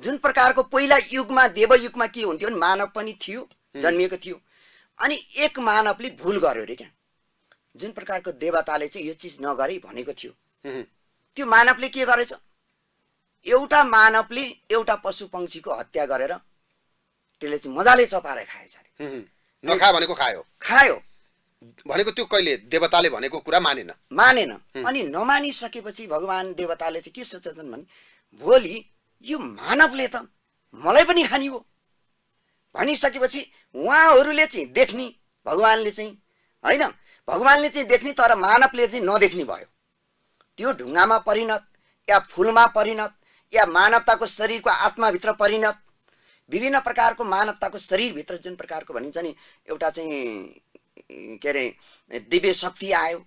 जुन प्रकारको पहिला युगमा देवयुगमा के हुन्थ्यो भने मानव पनि थियो जन्मिएको थियो अनि एक मानवले भुल गर्यो अरे क्या जुन प्रकारको देवताले चाहिँ यो चिज नगरे भनेको थियो त्यो मानवले के गरेछ एउटा मानवले एउटा पशु पक्षीको हत्या गरेर त्यसले चाहिँ मजाले चपाएर खाएछ अरे नखा भनेको खायो खायो भनेको त्यो कहिले देवताले भनेको कुरा मानेन मानेन अनि नमानिसकेपछि भगवान् देवताले चाहिँ के सोच्छन् भने भोलि यो मानवले त मलाई पनि खानी हो भनिसकेपछि उहाँहरूले चाहिँ देख्ने भगवान्ले चाहिँ होइन भगवान्ले चाहिँ देख्ने तर मानवले चाहिँ नदेख्ने भयो त्यो ढुङ्गामा परिणत या फुलमा परिणत या मानवताको शरीरको आत्माभित्र परिणत विभिन्न प्रकारको मानवताको शरीरभित्र जुन प्रकारको भनिन्छ नि एउटा चाहिँ के अरे दिव्य शक्ति आयो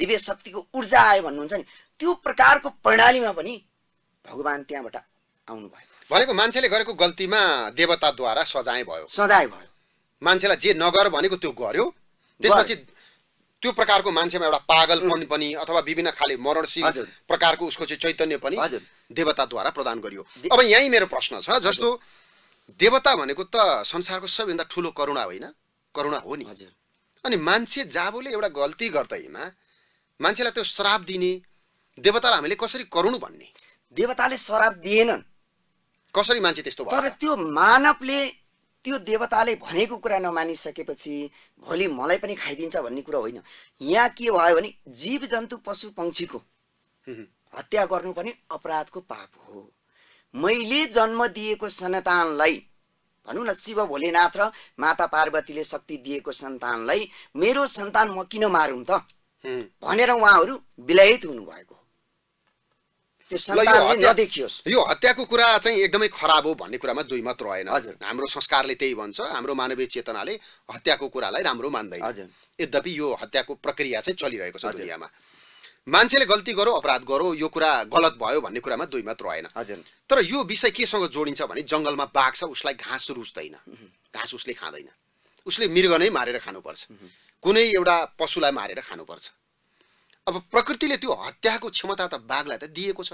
दिव्य शक्तिको ऊर्जा आयो भन्नुहुन्छ नि त्यो प्रकारको प्रणालीमा पनि भगवान् त्यहाँबाट आउनु भयो भनेको मान्छेले गरेको गल्तीमा देवताद्वारा सजाय भयो सजाय भयो मान्छेलाई जे नगर भनेको त्यो गर्यो त्यसपछि त्यो प्रकारको मान्छेमा एउटा पागलपन पनि अथवा विभिन्न खाले मरणशील प्रकारको उसको चाहिँ चैतन्य पनि देवताद्वारा प्रदान गरियो अब यहीँ मेरो प्रश्न छ जस्तो देवता भनेको त संसारको सबैभन्दा ठुलो करुणा होइन करुणा हो नि हजुर अनि मान्छे जाबोले एउटा गल्ती गर्दैमा मान्छेलाई त्यो श्राप दिने देवतालाई हामीले कसरी करुण भन्ने देवताले श्राप दिएनन् कसरी मान्छे त्यस्तो तर त्यो मानवले त्यो देवताले भनेको कुरा नमानिसकेपछि भोलि मलाई पनि खाइदिन्छ भन्ने कुरा होइन यहाँ के भयो भने जीव जन्तु पशु पक्षीको हत्या गर्नु पनि अपराधको पाप हो मैले जन्म दिएको सन्तानलाई भनौँ न शिव भोलेनाथ र माता पार्वतीले शक्ति दिएको सन्तानलाई मेरो सन्तान म किन मारौँ त भनेर उहाँहरू विलयित हुनुभएको यो हत्याको कुरा चाहिँ एकदमै खराब हो भन्ने कुरामा दुई मत रहेन हजुर हाम्रो संस्कारले त्यही भन्छ हाम्रो मानवीय चेतनाले हत्याको कुरालाई राम्रो मान्दैन यद्यपि यो हत्याको प्रक्रिया चाहिँ चलिरहेको छ दुनियाँमा मान्छेले गल्ती गरौँ अपराध गरौँ यो कुरा गलत भयो भन्ने कुरामा दुई मात्र होइन हजुर तर यो विषय केसँग जोडिन्छ भने जङ्गलमा बाघ छ उसलाई घाँस रुच्दैन घाँस उसले खाँदैन उसले मृग नै मारेर खानुपर्छ कुनै एउटा पशुलाई मारेर खानुपर्छ अब प्रकृतिले त्यो हत्याको क्षमता त बाघलाई त दिएको छ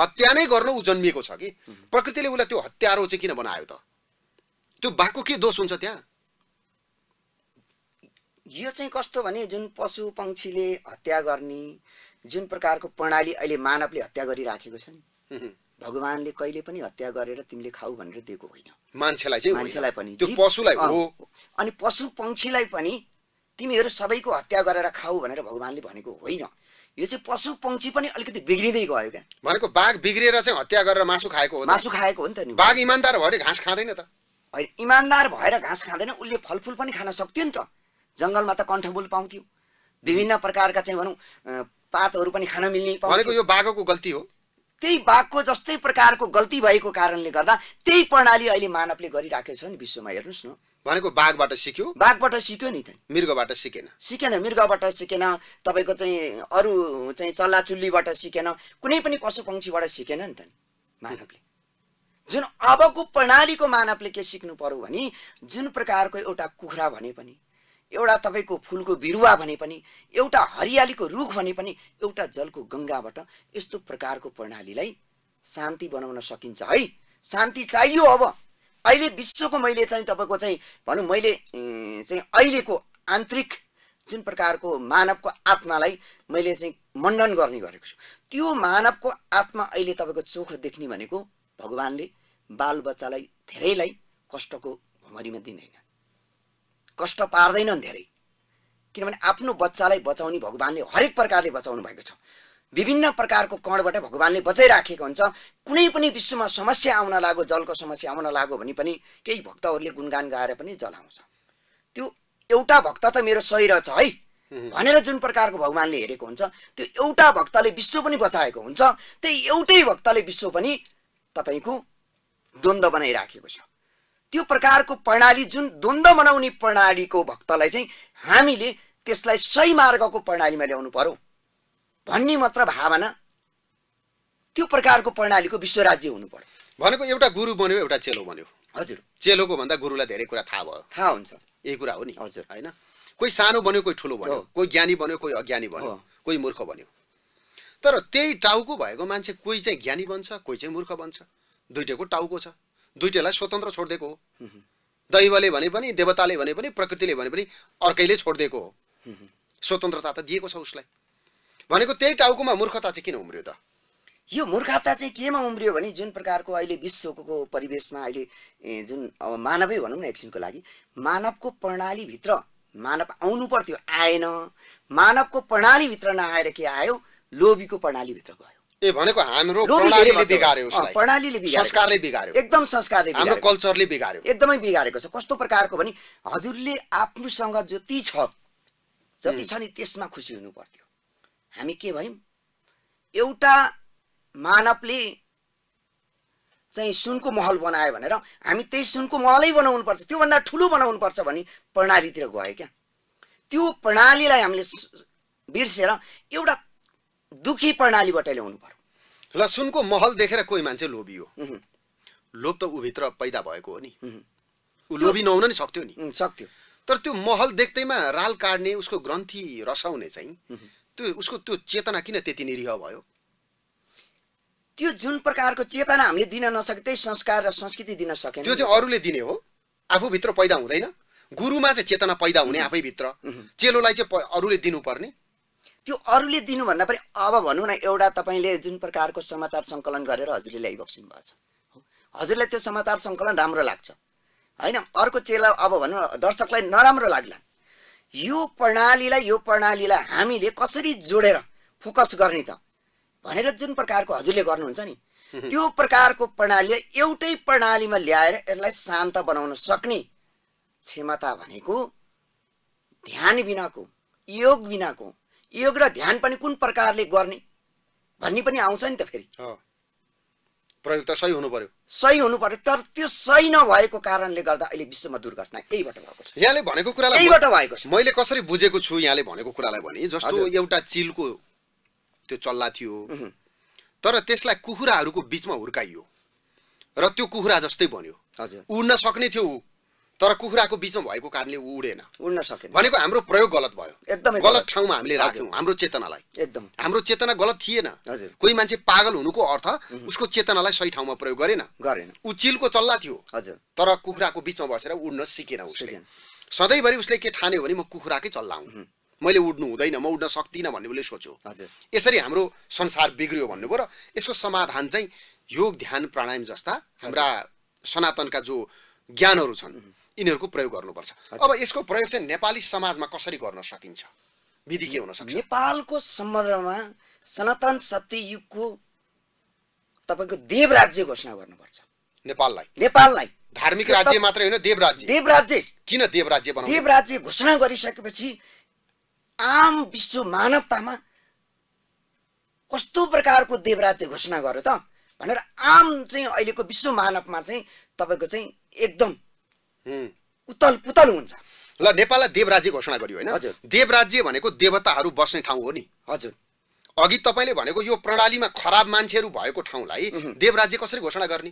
हत्या नै गर्न ऊ जन्मिएको छ कि प्रकृतिले उसलाई त्यो हत्यारो चाहिँ किन बनायो त त्यो बाघको के दोष हुन्छ त्यहाँ यो चाहिँ कस्तो भने जुन पशु पक्षीले हत्या गर्ने जुन प्रकारको प्रणाली अहिले मानवले हत्या गरिराखेको छ नि भगवान्ले कहिले पनि हत्या गरेर तिमीले खाऊ भनेर दिएको होइन मान्छेलाई चाहिँ मान्छेलाई पनि पशुलाई हो अनि पशु पक्षीलाई पनि तिमीहरू सबैको हत्या गरेर खाऊ भनेर भगवान्ले भनेको होइन यो चाहिँ पशु पक्षी पनि अलिकति बिग्रिँदै गयो क्या भनेको बाघ बिग्रिएर चाहिँ हत्या गरेर मासु खाएको हो मासु खाएको हो नि त नि बाघ इमान्दार भएर घाँस खाँदैन त होइन इमान्दार भएर घाँस खाँदैन उसले फलफुल पनि खान सक्थ्यो नि त जङ्गलमा त कन्ठबुल पाउँथ्यो विभिन्न प्रकारका चाहिँ भनौँ पातहरू पनि खान मिल्ने भनेको यो बाघको गल्ती हो त्यही बाघको जस्तै प्रकारको गल्ती भएको कारणले गर्दा त्यही प्रणाली अहिले मानवले गरिराखेको छ नि विश्वमा हेर्नुहोस् न भनेको बाघबाट सिक्यो बाघबाट सिक्यो नि त मृगबाट सिकेन सिकेन मृगबाट सिकेन तपाईँको चाहिँ अरू चाहिँ चुल्लीबाट सिकेन कुनै पनि पशु पक्षीबाट सिकेन नि त मानवले जुन अबको प्रणालीको मानवले के सिक्नु पर्यो भने जुन प्रकारको एउटा कुखुरा भने पनि एउटा तपाईँको फुलको बिरुवा भने पनि एउटा हरियालीको रुख भने पनि एउटा जलको गङ्गाबाट यस्तो प्रकारको प्रणालीलाई शान्ति बनाउन सकिन्छ है शान्ति चाहियो अब अहिले विश्वको मैले चाहिँ तपाईँको चाहिँ भनौँ मैले चाहिँ अहिलेको आन्तरिक जुन प्रकारको मानवको आत्मालाई मैले चाहिँ मण्डन गर्ने गरेको छु त्यो मानवको आत्मा अहिले तपाईँको चोख देख्ने भनेको भगवान्ले बालबच्चालाई धेरैलाई कष्टको भमरीमा दिँदैन कष्ट पार्दैनन् धेरै किनभने आफ्नो बच्चालाई बचाउने भगवान्ले हरेक प्रकारले बचाउनु भएको छ विभिन्न प्रकारको कणबाट भगवान्ले बचाइराखेको हुन्छ कुनै पनि विश्वमा समस्या आउन लाग्यो जलको समस्या आउन लाग्यो भने पनि केही भक्तहरूले गुणगान गाएर पनि जल आउँछ त्यो एउटा भक्त त मेरो सही रहेछ है भनेर जुन प्रकारको भगवान्ले हेरेको हुन्छ त्यो एउटा भक्तले विश्व पनि बचाएको हुन्छ त्यही एउटै भक्तले विश्व पनि तपाईँको द्वन्द्व बनाइराखेको छ त्यो प्रकारको प्रणाली जुन द्वन्द्व मनाउने प्रणालीको भक्तलाई चाहिँ हामीले त्यसलाई सही मार्गको प्रणालीमा ल्याउनु पर्यो भन्ने मात्र भावना त्यो प्रकारको प्रणालीको विश्व राज्य हुनु पर्यो भनेको एउटा गुरु बन्यो एउटा चेलो बन्यो हजुर चेलोको भन्दा गुरुलाई धेरै कुरा थाहा भयो थाहा हुन्छ यही कुरा हो नि हजुर होइन कोही सानो बन्यो कोही ठुलो बन्यो कोही ज्ञानी बन्यो कोही अज्ञानी बन्यो कोही मूर्ख बन्यो तर त्यही टाउको भएको मान्छे कोही चाहिँ ज्ञानी बन्छ कोही चाहिँ मूर्ख बन्छ दुइटैको टाउको छ दुइटैलाई स्वतन्त्र छोडिदिएको हो दैवले भने पनि देवताले भने पनि प्रकृतिले भने पनि अर्कैले छोडिदिएको हो स्वतन्त्रता त दिएको छ उसलाई भनेको त्यही टाउकोमा मूर्खता चाहिँ किन उम्रियो त यो मूर्खता चाहिँ केमा उम्रियो भने जुन प्रकारको अहिले विश्वको परिवेशमा अहिले जुन अब मानवै भनौँ न एकछिनको लागि मानवको प्रणालीभित्र मानव आउनु पर्थ्यो आएन मानवको प्रणालीभित्र नआएर के आयो लोभीको प्रणालीभित्र गयो ए भनेको हाम्रो प्रणालीले बिगार्यो उसलाई संस्कारले बिगार्यो एकदम संस्कारले हाम्रो कल्चरले बिगार्यो एकदमै बिगारेको छ कस्तो प्रकारको भने हजुरले आफ्नोसँग जति छ जति छ नि त्यसमा खुसी हुनु पर्थ्यो हामी के भयौँ एउटा मानवले चाहिँ सुनको महल बनायो भनेर हामी त्यही सुनको महलै बनाउनु पर्छ त्योभन्दा ठुलो बनाउनु पर्छ भन्ने प्रणालीतिर गयो क्या त्यो प्रणालीलाई हामीले बिर्सेर एउटा दुखी प्रणालीबाट ल्याउनु पर्यो ल सुनको महल देखेर कोही मान्छे लोभियो लोभ त ऊभित्र पैदा भएको हो नि ऊ लोभी नहुन नि सक्थ्यो नि सक्थ्यो तर त्यो महल देख्दैमा राल काट्ने उसको ग्रन्थी रसाउने चाहिँ त्यो उसको त्यो चेतना किन त्यति निरीह भयो त्यो जुन प्रकारको चेतना हामीले दिन नसके त्यही संस्कार र संस्कृति दिन सकेन त्यो चाहिँ अरूले दिने हो आफूभित्र पैदा हुँदैन गुरुमा चाहिँ चेतना पैदा हुने आफैभित्र चेलोलाई चाहिँ अरूले दिनुपर्ने त्यो अरूले दिनुभन्दा पनि अब भनौँ न एउटा तपाईँले जुन प्रकारको समाचार सङ्कलन गरेर हजुरले ल्याइबस्नु भएको छ हजुरलाई त्यो समाचार सङ्कलन राम्रो लाग्छ होइन अर्को चेला अब भनौँ दर्शकलाई नराम्रो लाग्ला यो प्रणालीलाई यो प्रणालीलाई हामीले कसरी जोडेर फोकस गर्ने त भनेर जुन प्रकारको हजुरले गर्नुहुन्छ नि त्यो प्रकारको प्रणाली एउटै प्रणालीमा ल्याएर यसलाई शान्त बनाउन सक्ने क्षमता भनेको ध्यान बिनाको योग बिनाको योग र ध्यान पनि कुन प्रकारले गर्ने भन्ने पनि आउँछ नि त फेरि प्रयोग त सही हुनु पर्यो सही हुनु पर्यो तर त्यो सही नभएको कारणले गर्दा अहिले विश्वमा दुर्घटना यहीबाट भएको छ यहाँले भनेको कुरालाई यहीँबाट भएको छ मैले कसरी बुझेको छु यहाँले भनेको कुरालाई भने जस्तो एउटा चिलको त्यो चल्ला थियो तर त्यसलाई कुखुराहरूको बिचमा हुर्काइयो र त्यो कुखुरा जस्तै बन्यो उड्न सक्ने थियो तर कुखुराको बिचमा भएको कारणले ऊ उडेन उड्न सकेन भनेको हाम्रो प्रयोग गलत भयो एकदम गलत ठाउँमा हामीले राख्यौँ हाम्रो चेतनालाई एकदम हाम्रो चेतना गलत थिएन हजुर कोही मान्छे पागल हुनुको अर्थ उसको चेतनालाई सही ठाउँमा प्रयोग गरेन गरेन ऊ चिलको चल्ला थियो हजुर तर कुखुराको बिचमा बसेर उड्न सिकेन उसले सधैँभरि उसले के ठान्यो भने म कुखुराकै चल्ला हुँ मैले उड्नु हुँदैन म उड्न सक्दिनँ भन्ने उसले सोच्यो हजुर यसरी हाम्रो संसार बिग्रियो भन्नुभयो र यसको समाधान चाहिँ योग ध्यान प्राणायाम जस्ता हाम्रा सनातनका जो ज्ञानहरू छन् यिनीहरूको प्रयोग गर्नुपर्छ अब यसको प्रयोग चाहिँ नेपाली समाजमा कसरी गर्न सकिन्छ विधि के हुन सक्छ नेपालको सम्बन्धमा सनातन सत्ययुगको तपाईँको देव राज्य घोषणा गर्नुपर्छ नेपाललाई नेपाललाई धार्मिक राज्य मात्रै होइन देव राज्य देव राज्य किन देव राज्य बनाउनु देव राज्य घोषणा गरिसकेपछि आम विश्व मानवतामा कस्तो प्रकारको देवराज्य घोषणा गर्यो त भनेर आम चाहिँ अहिलेको विश्व मानवमा चाहिँ तपाईँको चाहिँ एकदम उतल पुतल हुन्छ ल नेपाललाई देवराज्य घोषणा गरियो होइन हजुर देवराज्य भनेको देवताहरू बस्ने ठाउँ हो नि हजुर अघि तपाईँले भनेको यो प्रणालीमा खराब मान्छेहरू भएको ठाउँलाई देवराज्य कसरी घोषणा गर्ने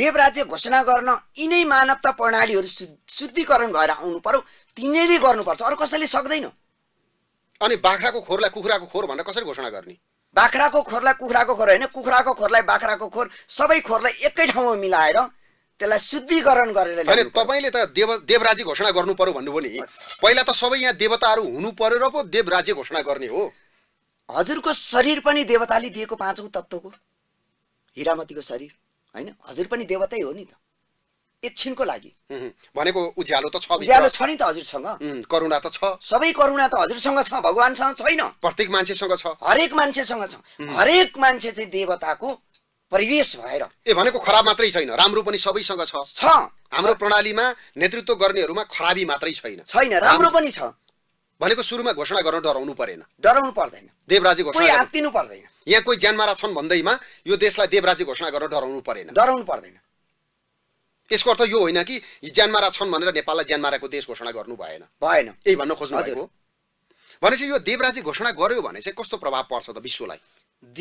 देवराज्य घोषणा गर्न यिनै मानवता प्रणालीहरू शुद्धिकरण भएर आउनु पर्यो तिनीहरूले गर्नुपर्छ अरू कसैले सक्दैन अनि बाख्राको खोरलाई कुखुराको खोर भनेर कसरी घोषणा गर्ने बाख्राको खोरलाई कुखुराको खोर होइन कुखुराको खोरलाई बाख्राको खोर सबै खोरलाई एकै ठाउँमा मिलाएर त्यसलाई शुद्धिकरण गरेर होइन तपाईँले त देव देवराज्य घोषणा गर्नु पर्यो भन्नुभयो नि पहिला त सबै यहाँ देवताहरू हुनु पर्यो र पो देवराज्य घोषणा गर्ने हो हजुरको शरीर पनि देवताले दिएको पाँचौँ तत्त्वको हिरामतीको शरीर होइन हजुर पनि देवतै हो नि त एकछिनको लागि भनेको उज्यालो त छ उज्यालो छ नि त हजुरसँग करुणा त छ सबै करुणा त हजुरसँग छ भगवान्सँग छैन प्रत्येक मान्छेसँग छ हरेक मान्छेसँग छ हरेक मान्छे चाहिँ देवताको परिवेश भएर ए भनेको खराब मात्रै छैन राम्रो पनि सबैसँग छ छ हाम्रो प्रणालीमा नेतृत्व गर्नेहरूमा खराबी मात्रै छैन छैन राम्रो पनि छ भनेको सुरुमा घोषणा गर्न डराउनु परेन डराउनु पर्दैन देवराजी घोषणा आत्तिनु पर्दैन यहाँ कोही ज्यानमारा छन् भन्दैमा यो देशलाई देवराजी घोषणा गर्न डराउनु परेन डराउनु पर्दैन यसको अर्थ यो होइन कि ज्यानमारा छन् भनेर नेपाललाई ज्यानमाराको देश घोषणा गर्नु भएन भएन यही भन्न खोज्नु भएको भनेपछि यो देवराज्य घोषणा गर्यो भने चाहिँ कस्तो प्रभाव पर्छ त विश्वलाई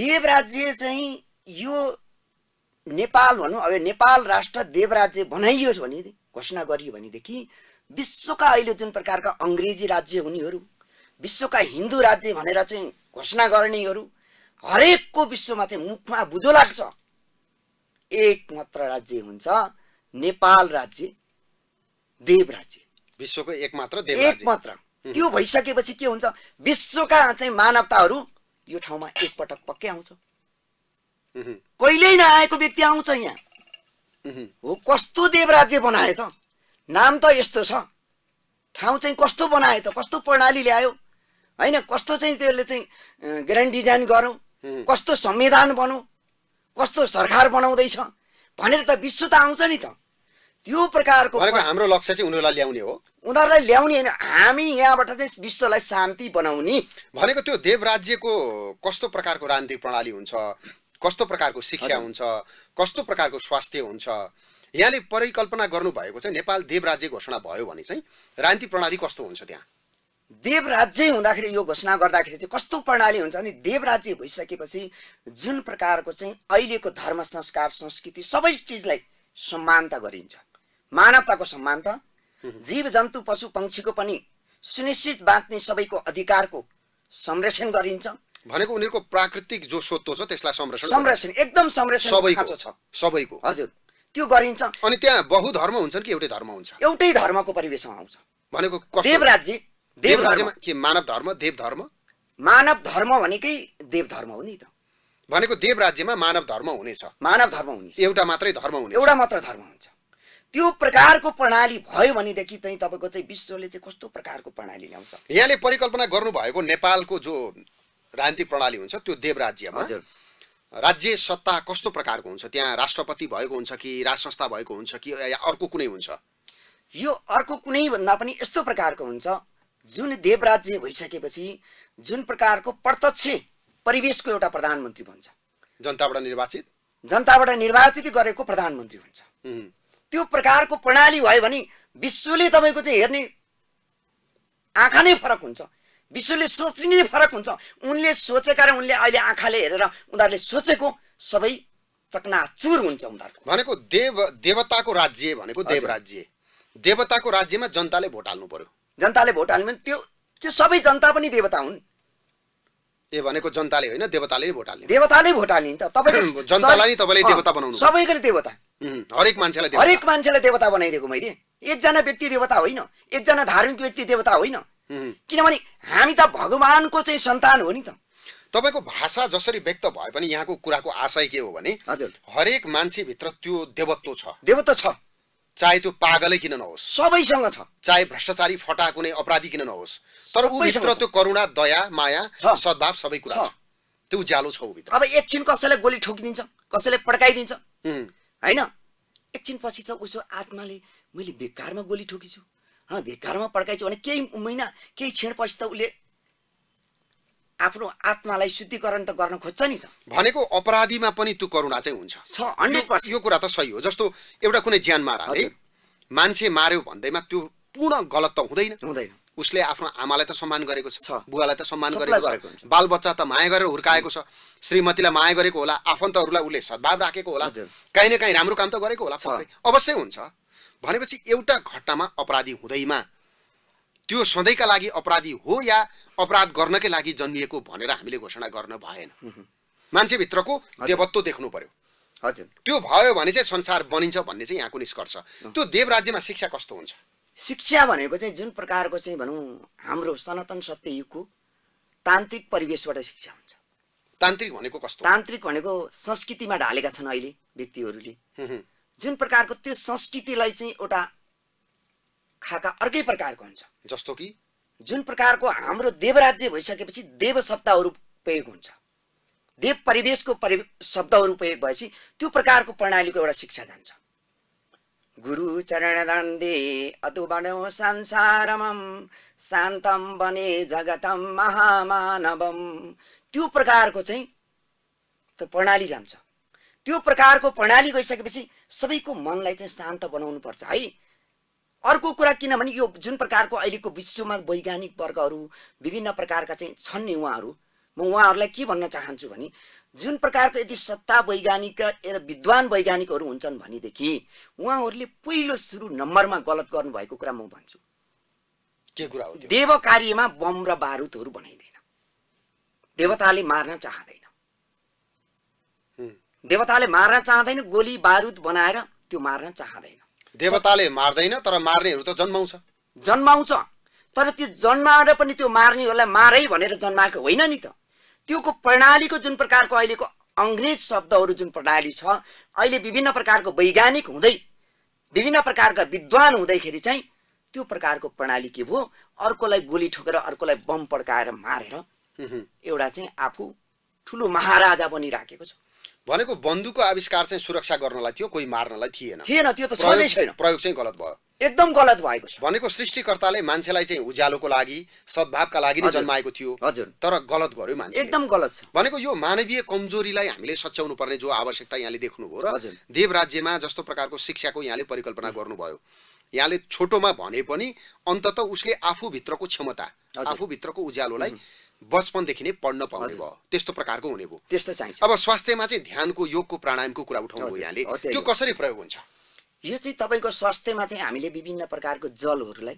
देवराज्य चाहिँ यो नेपाल भनौँ अब नेपाल राष्ट्र देवराज्य बनाइयो भने घोषणा गरियो भनेदेखि विश्वका अहिले जुन प्रकारका अङ्ग्रेजी राज्य हुनेहरू विश्वका हिन्दू राज्य भनेर चाहिँ घोषणा गर्नेहरू हरेकको विश्वमा चाहिँ मुखमा बुझो लाग्छ एक मात्र राज्य हुन्छ नेपाल राज्य देव राज्य विश्वको एक मात्र एक मात्र त्यो भइसकेपछि के हुन्छ विश्वका चाहिँ मानवताहरू यो ठाउँमा एकपटक पक्कै आउँछ कहिल्यै नआएको व्यक्ति आउँछ यहाँ हो कस्तो देवराज्य बनाए त नाम त यस्तो छ ठाउँ चाहिँ कस्तो बनाए त कस्तो प्रणाली ल्यायो होइन कस्तो चाहिँ त्यसले चाहिँ ग्रान्ड डिजाइन गरौँ कस्तो संविधान बनाऊ कस्तो सरकार बनाउँदैछ भनेर त विश्व त आउँछ नि त त्यो प्रकारको हाम्रो लक्ष्य चाहिँ उनीहरूलाई ल्याउने हो उनीहरूलाई ल्याउने होइन हामी यहाँबाट चाहिँ विश्वलाई शान्ति बनाउने भनेको त्यो देवराज्यको कस्तो प्रकारको राजनीतिक प्रणाली हुन्छ कस्तो प्रकारको शिक्षा हुन्छ कस्तो प्रकारको स्वास्थ्य हुन्छ यहाँले परिकल्पना गर्नुभएको चाहिँ नेपाल देवराज्य घोषणा भयो भने चाहिँ राजनीति प्रणाली कस्तो हुन्छ त्यहाँ देवराज्य हुँदाखेरि यो घोषणा गर्दाखेरि चाहिँ कस्तो प्रणाली हुन्छ भने देवराज्य भइसकेपछि जुन प्रकारको चाहिँ अहिलेको धर्म संस्कार संस्कृति सबै चिजलाई सम्मानता गरिन्छ मानवताको सम्मानता जीव जन्तु पशु पक्षीको पनि सुनिश्चित बाँच्ने सबैको अधिकारको संरक्षण गरिन्छ भनेको उनीहरूको प्राकृतिक जो सोत्तो छ त्यसलाई संरक्षण संरक्षण एकदम संरक्षण सबैको छ सबैको हजुर त्यो गरिन्छ अनि त्यहाँ बहुधर्म हुन्छन् कि एउटै धर्म हुन्छ एउटै धर्मको परिवेशमा आउँछ भनेको देवराज्य देव धर्म के मानव धर्म देव धर्म मानव धर्म भनेकै देव धर्म हो नि त भनेको देव राज्यमा मानव धर्म हुनेछ मानव धर्म हुनेछ एउटा मात्रै धर्म हुने एउटा मात्र धर्म हुन्छ त्यो प्रकारको प्रणाली भयो भनेदेखि चाहिँ तपाईँको चाहिँ विश्वले चाहिँ कस्तो प्रकारको प्रणाली ल्याउँछ यहाँले परिकल्पना गर्नुभएको नेपालको जो राजनीतिक प्रणाली हुन्छ त्यो देवराज्यमा राज्य सत्ता कस्तो प्रकारको हुन्छ त्यहाँ राष्ट्रपति भएको हुन्छ कि राज संस्था भएको हुन्छ कि या अर्को कुनै हुन्छ यो अर्को कुनै भन्दा पनि यस्तो प्रकारको हुन्छ जुन देवराज्य भइसकेपछि जुन प्रकारको प्रत्यक्ष परिवेशको एउटा प्रधानमन्त्री भन्छ जनताबाट निर्वाचित जनताबाट निर्वाचित गरेको प्रधानमन्त्री हुन्छ त्यो प्रकारको प्रणाली भयो भने विश्वले तपाईँको चाहिँ हेर्ने आँखा नै फरक हुन्छ विश्वले सोच्ने नै फरक हुन्छ उनले सोचेका र उनले अहिले आँखाले हेरेर उनीहरूले सोचेको सबै चकनाचुर हुन्छ उनीहरूको भनेको देव देवताको राज्य भनेको देव राज्य देवताको राज्यमा जनताले भोट हाल्नु पर्यो जनताले भोट हाल्नु त्यो त्यो सबै जनता पनि देवता हुन् ए भनेको जनताले होइन देवताले भोट हाल्ने देवताले भोट हाल्ने त जनतालाई तपाईँले देवता बनाउनु सबैको देवता हरेक मान्छेलाई हरेक मान्छेलाई देवता बनाइदिएको मैले एकजना व्यक्ति देवता होइन एकजना धार्मिक व्यक्ति देवता होइन किनभने हामी त भगवान्को चाहिँ सन्तान हो नि त तपाईँको भाषा जसरी व्यक्त भए पनि यहाँको कुराको आशय के हो भने हजुर हरेक मान्छेभित्र त्यो देवत्व छ देवत्व छ चाहे त्यो पागलै किन नहोस् सबैसँग छ चाहे भ्रष्टाचारी फटा कुनै अपराधी किन नहोस् तर भित्र त्यो करुणा दया माया सद्भाव सबै कुरा छ त्यो उज्यालो छ ऊभित्र अब एकछिन कसैलाई गोली ठोकिदिन्छ कसैले पड्काइदिन्छ होइन एकछिन पछि त उसो आत्माले मैले बेकारमा गोली ठोकिछु भिकारमा पड्काइछु भने केही महिना केही क्षणपछि त उसले आफ्नो आत्मालाई शुद्धिकरण त गर्न खोज्छ नि त भनेको अपराधीमा पनि त्यो करुणा चाहिँ हुन्छ छ हन्ड्रेड पर्सेन्ट यो कुरा त सही हो जस्तो एउटा कुनै ज्यान मारा है मान्छे मार्यो भन्दैमा त्यो पूर्ण गलत त हुँदैन हुँदैन उसले आफ्नो आमालाई त सम्मान गरेको छ बुवालाई त सम्मान गरेको छ बालबच्चा त माया गरेर हुर्काएको छ श्रीमतीलाई माया गरेको होला आफन्तहरूलाई उसले सद्भाव राखेको होला काहीँ न काहीँ राम्रो काम त गरेको होला अवश्य हुन्छ भनेपछि एउटा घटनामा अपराधी हुँदैमा त्यो सधैँका लागि अपराधी हो या अपराध गर्नकै लागि जन्मिएको भनेर हामीले घोषणा गर्न भएन मान्छेभित्रको देवत्व देख्नु पर्यो हजुर त्यो भयो भने चाहिँ संसार बनिन्छ भन्ने चाहिँ यहाँको निष्कर्ष त्यो देवराज्यमा शिक्षा कस्तो हुन्छ शिक्षा भनेको चाहिँ जुन प्रकारको चाहिँ भनौँ हाम्रो सनातन सत्य युगको तान्त्रिक परिवेशबाट शिक्षा हुन्छ तान्त्रिक भनेको कस्तो तान्त्रिक भनेको संस्कृतिमा ढालेका छन् अहिले व्यक्तिहरूले जुन प्रकारको त्यो संस्कृतिलाई चाहिँ एउटा खाका अर्कै प्रकारको हुन्छ जस्तो कि जुन प्रकारको हाम्रो देवराज्य भइसकेपछि देव शब्दहरू प्रयोग हुन्छ देव परिवेशको परि शब्दहरू प्रयोग भएपछि त्यो प्रकारको प्रणालीको एउटा शिक्षा जान्छ गुरु चरण दण्डे अतु बढौँ संसारमम शान्तम बने जगतम महामानवम त्यो प्रकारको चाहिँ त्यो प्रणाली जान्छ त्यो प्रकारको प्रणाली गइसकेपछि सबैको मनलाई चाहिँ शान्त बनाउनु पर्छ है अर्को कुरा किनभने यो जुन प्रकारको अहिलेको विश्वमा वैज्ञानिक वर्गहरू विभिन्न प्रकारका चाहिँ छन् नि उहाँहरू म उहाँहरूलाई के भन्न चाहन्छु भने जुन प्रकारको यदि सत्ता वैज्ञानिक र विद्वान वैज्ञानिकहरू हुन्छन् भनेदेखि उहाँहरूले पहिलो सुरु नम्बरमा गलत गर्नुभएको कुरा म भन्छु के कुरा हो देव कार्यमा बम र बारुदहरू बनाइँदैन देवताले मार्न चाहँदैन देवताले मार्न चाहँदैन गोली बारुद बनाएर त्यो मार्न चाहँदैन देवताले मार्दैन तर मार्नेहरू त जन्माउँछ जन्माउँछ तर त्यो जन्माएर पनि त्यो मार्नेहरूलाई मारै भनेर जन्माएको होइन नि त त्योको प्रणालीको जुन प्रकारको अहिलेको अङ्ग्रेज शब्दहरू जुन प्रणाली छ अहिले विभिन्न प्रकारको वैज्ञानिक हुँदै विभिन्न प्रकारका विद्वान हुँदैखेरि चाहिँ त्यो प्रकारको प्रणाली के भयो अर्कोलाई गोली ठोकेर अर्कोलाई बम पड्काएर मारेर एउटा चाहिँ आफू ठुलो महाराजा बनिराखेको छ भनेको बन्दुकको आविष्कार चाहिँ सुरक्षा गर्नलाई थियो कोही मार्नलाई थिएन थिएन त्यो त छैन प्रयोग चाहिँ गलत भयो एकदम गलत भएको छ भनेको सृष्टिकर्ताले मान्छेलाई चाहिँ उज्यालोको लागि सद्भावका लागि नै जन्माएको थियो हजुर तर गलत गर्यो मान्छे एकदम गलत छ भनेको यो मानवीय कमजोरीलाई हामीले सच्याउनु पर्ने जो आवश्यकता यहाँले देख्नुभयो र देवराज्यमा जस्तो प्रकारको शिक्षाको यहाँले परिकल्पना गर्नुभयो यहाँले छोटोमा भने पनि अन्तत उसले आफूभित्रको क्षमता आफूभित्रको उज्यालोलाई बचपनदेखि नै पढ्न पाउने भयो त्यस्तो प्रकारको हुने भयो त्यस्तो चाहिन्छ अब स्वास्थ्यमा चाहिँ ध्यानको योगको प्राणायामको कुरा उठाउनु भयो यहाँले त्यो कसरी प्रयोग हुन्छ यो चाहिँ तपाईँको स्वास्थ्यमा चाहिँ हामीले विभिन्न प्रकारको जलहरूलाई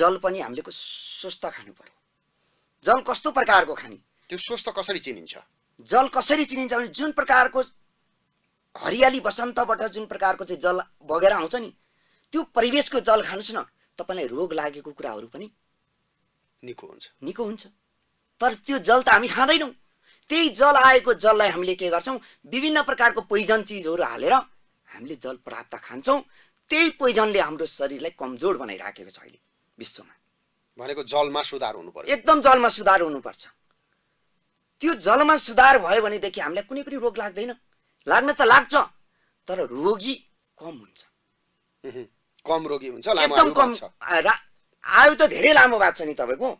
जल पनि हामीले स्वस्थ खानु पर्यो जल कस्तो प्रकारको खाने त्यो स्वस्थ कसरी चिनिन्छ जल कसरी चिनिन्छ भने जुन प्रकारको हरियाली वसन्तबाट जुन प्रकारको चाहिँ जल बगेर आउँछ नि त्यो परिवेशको जल खानुहोस् न तपाईँलाई रोग लागेको कुराहरू पनि निको हुन्छ निको हुन्छ तर त्यो जल त हामी खाँदैनौँ त्यही जल आएको जललाई हामीले के गर्छौँ विभिन्न प्रकारको पोइजन चिजहरू हालेर हामीले जल प्राप्त खान्छौँ त्यही पोइजनले हाम्रो शरीरलाई कमजोर बनाइराखेको छ अहिले विश्वमा भनेको जलमा सुधार हुनु पर्यो एकदम जलमा सुधार हुनुपर्छ त्यो जलमा सुधार भयो भनेदेखि हामीलाई कुनै पनि रोग लाग्दैन लाग्न त लाग्छ तर रोगी कम हुन्छ कम रोगी हुन्छ एकदम कम आयो त धेरै लामो भएको छ नि तपाईँको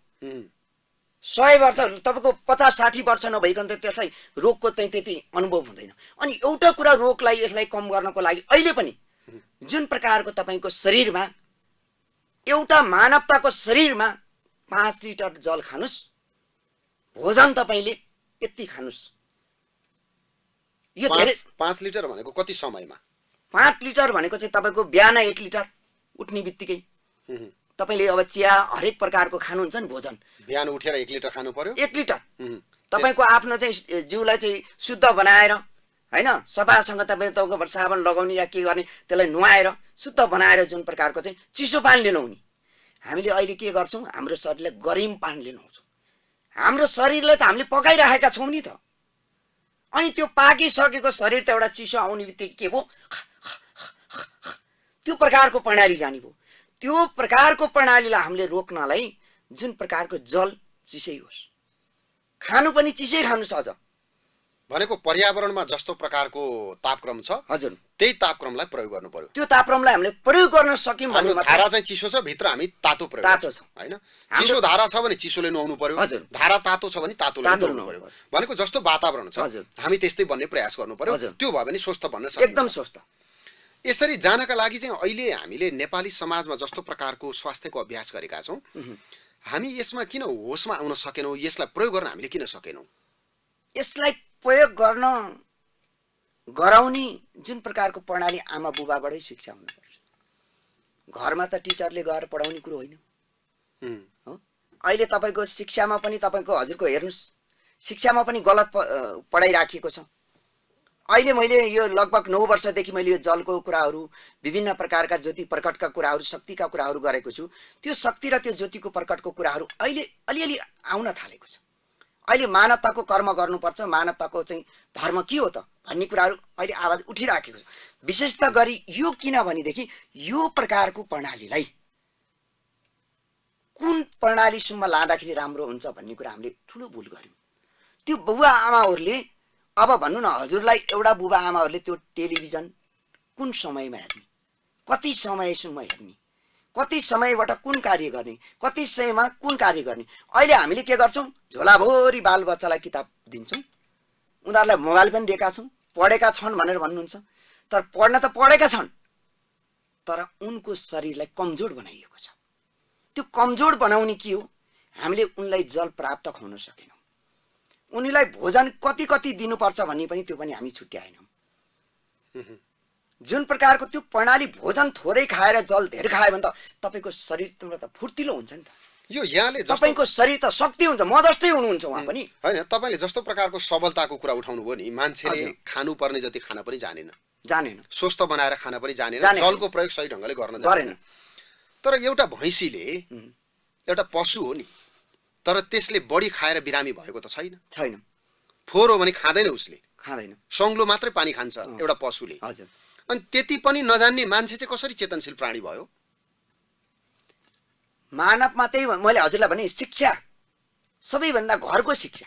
सय वर्ष तपाईँको पचास साठी वर्ष नभइकन त त्यसलाई रोगको चाहिँ त्यति अनुभव हुँदैन अनि एउटा कुरा रोगलाई यसलाई कम गर्नको लागि अहिले पनि जुन प्रकारको तपाईँको शरीरमा एउटा मानवताको शरीरमा पाँच लिटर जल खानुस् भोजन तपाईँले यति खानुस् यो धेरै पाँच लिटर भनेको कति समयमा पाँच लिटर भनेको चाहिँ तपाईँको बिहान एक लिटर उठ्ने बित्तिकै तपाईँले अब चिया हरेक प्रकारको खानुहुन्छ नि भोजन बिहान उठेर एक लिटर खानु पर्यो एक लिटर तपाईँको आफ्नो चाहिँ जिउलाई चाहिँ शुद्ध बनाएर होइन सफासँग तपाईँ तपाईँको साबुन लगाउने या के गर्ने त्यसलाई नुहाएर शुद्ध बनाएर जुन प्रकारको चाहिँ चिसो पानी लिनुहुने हामीले अहिले के गर्छौँ हाम्रो शरीरलाई गरिम पानी लिनुहुन्छौँ हाम्रो शरीरलाई त हामीले पकाइराखेका छौँ नि त अनि त्यो पाकिसकेको शरीर त एउटा चिसो आउने बित्तिकै के भयो त्यो प्रकारको प्रणाली जाने भयो त्यो प्रकारको प्रणालीलाई हामीले रोक्नलाई जुन प्रकारको जल चिसै होस् खानु पनि चिसै खानु अझ भनेको पर्यावरणमा जस्तो प्रकारको तापक्रम छ हजुर त्यही तापक्रमलाई प्रयोग गर्नु पर्यो त्यो तापक्रमलाई हामीले प्रयोग गर्न सक्यौँ भने धारा चाहिँ चिसो छ भित्र हामी तातो प्रयोग तातो छ होइन चिसो धारा छ भने चिसोले नुहाउनु पर्यो हजुर धारा तातो छ भने तातो नुहाउनु पर्यो भनेको जस्तो वातावरण छ हामी त्यस्तै भन्ने प्रयास गर्नु पर्यो त्यो भयो भने स्वस्थ भन्न सक्छ एकदम स्वस्थ यसरी जानका लागि चाहिँ अहिले हामीले नेपाली समाजमा जस्तो प्रकारको स्वास्थ्यको अभ्यास गरेका छौँ हामी यसमा किन होसमा आउन सकेनौँ यसलाई प्रयोग गर्न हामीले किन सकेनौँ यसलाई प्रयोग गर्न गराउने जुन प्रकारको प्रणाली आमा बुबाबाटै शिक्षा हुनुपर्छ घरमा त टिचरले गएर पढाउने कुरो होइन हो अहिले तपाईँको शिक्षामा पनि तपाईँको हजुरको हेर्नुहोस् शिक्षामा पनि गलत पढाइ राखिएको छ अहिले मैले यो लगभग नौ वर्षदेखि मैले यो जलको कुराहरू विभिन्न प्रकारका ज्योति प्रकटका कुराहरू शक्तिका कुराहरू गरेको छु त्यो शक्ति र त्यो ज्योतिको प्रकटको कुराहरू अहिले अलिअलि आउन थालेको छ अहिले मानवताको कर्म गर्नुपर्छ मानवताको चाहिँ धर्म के हो त भन्ने कुराहरू अहिले आवाज उठिराखेको छ विशेष त गरी यो किनभनेदेखि यो प्रकारको प्रणालीलाई कुन प्रणालीसम्म लाँदाखेरि राम्रो हुन्छ भन्ने कुरा हामीले ठुलो भुल गऱ्यौँ त्यो बुवा आमाहरूले अब भन्नु न हजुरलाई एउटा बुबा आमाहरूले त्यो टेलिभिजन कुन समयमा हेर्ने कति समयसम्म हेर्ने कति समयबाट कुन कार्य गर्ने कति समयमा कुन कार्य गर्ने अहिले हामीले के गर्छौँ झोलाभरि बालबच्चालाई किताब दिन्छौँ उनीहरूलाई मोबाइल पनि दिएका छौँ पढेका छन् भनेर भन्नुहुन्छ तर पढ्न त पढेका छन् तर उनको शरीरलाई कमजोर बनाइएको छ त्यो कमजोर बनाउने के हो हामीले उनलाई जल प्राप्त खुवाउन सकेनौँ उनीलाई भोजन कति कति दिनुपर्छ भन्ने पनि त्यो पनि हामी छुट्याएनौँ जुन प्रकारको त्यो प्रणाली भोजन थोरै खाएर जल धेरै खायो भने त तपाईँको शरीर त फुर्तिलो हुन्छ नि त यो यहाँले तपाईँको शरीर त शक्ति हुन्छ म जस्तै हुनुहुन्छ उहाँ पनि होइन तपाईँले जस्तो प्रकारको सबलताको कुरा उठाउनु भयो नि मान्छेले खानुपर्ने जति खान पनि जानेन जानेन स्वस्थ बनाएर खान पनि जानेन जलको प्रयोग सही ढङ्गले गर्न जानेन तर एउटा भैँसीले एउटा पशु हो नि तर त्यसले बढी खाएर बिरामी भएको त छैन छैन फोहोर हो भने खाँदैन उसले खाँदैन सङ्लो मात्रै पानी खान्छ एउटा पशुले हजुर अनि त्यति पनि नजान्ने मान्छे चाहिँ कसरी चेतनशील प्राणी भयो मानवमा त्यही मैले हजुरलाई भने शिक्षा सबैभन्दा घरको शिक्षा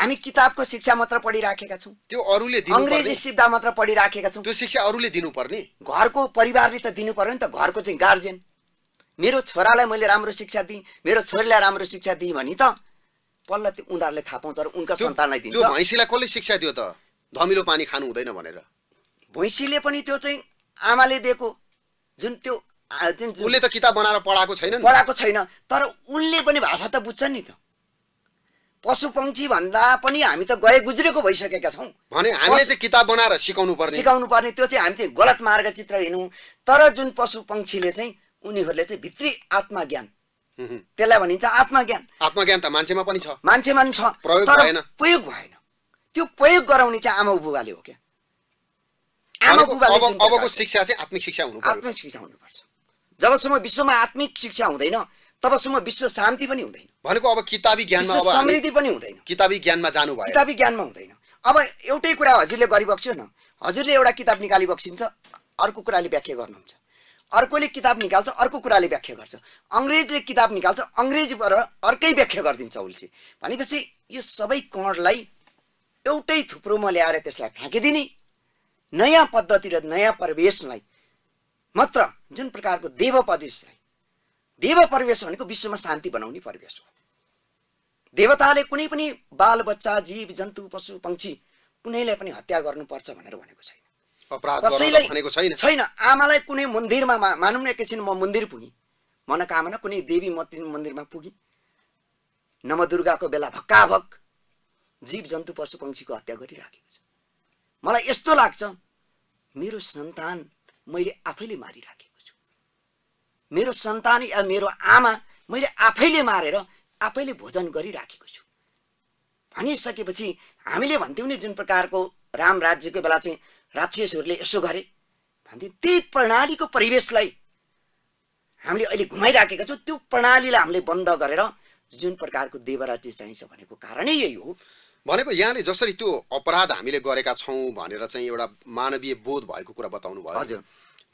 हामी किताबको शिक्षा मात्र पढिराखेका छौँ त्यो अरूले अङ्ग्रेजी सिद्धा मात्र पढिराखेका छौँ त्यो शिक्षा अरूले दिनुपर्ने घरको परिवारले त दिनु पर्यो नि त घरको चाहिँ गार्जेन मेरो छोरालाई मैले राम्रो शिक्षा दिएँ मेरो छोरीलाई राम्रो शिक्षा दिएँ भने त पल्ल त्यो उनीहरूले थाहा पाउँछ र उनका सन्तानलाई दिन्छ भैँसीलाई कसले शिक्षा दियो त धमिलो पानी खानु हुँदैन भनेर भैँसीले पनि त्यो चाहिँ आमाले दिएको जुन त्यो उसले त किताब बनाएर पढाएको छैन पढाएको छैन तर उनले पनि भाषा त बुझ्छन् नि त पशु पक्षी भन्दा पनि हामी त गए गुज्रेको भइसकेका छौँ भने हामीले चाहिँ किताब बनाएर सिकाउनु पर्ने सिकाउनु पर्ने त्यो चाहिँ हामी चाहिँ गलत मार्गचित्र हिँडौँ तर जुन पशु पक्षीले चाहिँ उनीहरूले चाहिँ भित्री आत्मज्ञान त्यसलाई भनिन्छ आत्मज्ञान आत्मज्ञान त मान्छेमा पनि छ मान्छेमा पनि छ प्रयोग भएन प्रयोग भएन त्यो प्रयोग गराउने चाहिँ आमा बुबाले हो क्या अबको शिक्षा चाहिँ आत्मिक शिक्षा हुनु आत्मिक शिक्षा हुनुपर्छ जबसम्म विश्वमा आत्मिक शिक्षा हुँदैन तबसम्म विश्व शान्ति पनि हुँदैन भनेको अब किताबी ज्ञानमा समृद्धि पनि हुँदैन किताबी ज्ञानमा जानु भयो किताबी ज्ञानमा हुँदैन अब एउटै कुरा हजुरले गरिबक्स्यो न हजुरले एउटा किताब निकालिबक्सिन्छ अर्को कुराले व्याख्या गर्नुहुन्छ अर्कोले किताब निकाल्छ अर्को कुराले व्याख्या गर्छ अङ्ग्रेजले किताब निकाल्छ अङ्ग्रेजबाट अर्कै व्याख्या गरिदिन्छ उसले भनेपछि यो सबै कणलाई एउटै थुप्रोमा ल्याएर त्यसलाई फ्याँकिदिने नयाँ पद्धति र नयाँ परिवेशलाई मात्र जुन प्रकारको देव परिवेशलाई देव परिवेश भनेको विश्वमा शान्ति बनाउने परिवेश हो देवताले कुनै पनि बाल बच्चा जीव जन्तु पशु पक्षी कुनैलाई पनि हत्या गर्नुपर्छ भनेर भनेको छैन कसैलाई छैन आमालाई कुनै मन्दिरमा मानौँ न एकैछिन म मन्दिर पुगेँ मनोकामना कुनै देवी मती मन्दिरमा पुगेँ नवदुर्गाको बेला भक्काभक जीव जन्तु पशु पक्षीको हत्या गरिराखेको छ मलाई यस्तो लाग्छ मेरो सन्तान मैले आफैले मारिराखेको छु मेरो सन्तान या मेरो आमा मैले आफैले मारेर आफैले भोजन गरिराखेको छु भनिसकेपछि हामीले भन्थ्यौँ नि जुन प्रकारको राम राज्यको बेला चाहिँ राक्षसहरूले यसो गरे भन्थे त्यही प्रणालीको परिवेशलाई हामीले अहिले घुमाइराखेका छौँ त्यो प्रणालीलाई हामीले बन्द गरेर जुन प्रकारको देवराज्य चाहिन्छ भनेको कारणै यही हो भनेको यहाँले जसरी त्यो अपराध हामीले गरेका छौँ भनेर चाहिँ एउटा मानवीय बोध भएको कुरा बताउनु भयो हजुर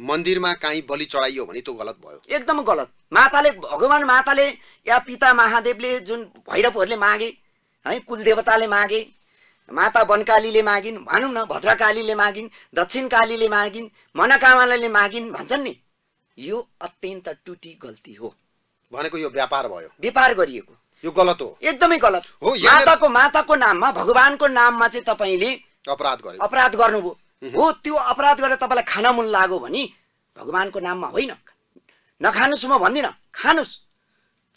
मन्दिरमा काहीँ बलि चढाइयो भने त्यो गलत भयो एकदम गलत माताले भगवान् माताले या पिता महादेवले जुन भैरवहरूले मागे है कुलदेवताले मागे माता वनकालीले मागिन् भनौँ न भद्रकालीले मागिन् दक्षिणकालीले मागिन् मनकामालाले मागिन् भन्छन् नि यो अत्यन्त टुटी गल्ती हो भनेको यो व्यापार भयो व्यापार गरिएको यो गलत हो एकदमै गलत हो माताको माताको नाममा भगवानको नाममा चाहिँ तपाईँले अपराध गर्यो अपराध गर्नुभयो हो त्यो अपराध गरेर तपाईँलाई खान मन लाग्यो भने भगवानको नाममा होइन नखानुहोस् म भन्दिनँ खानुस्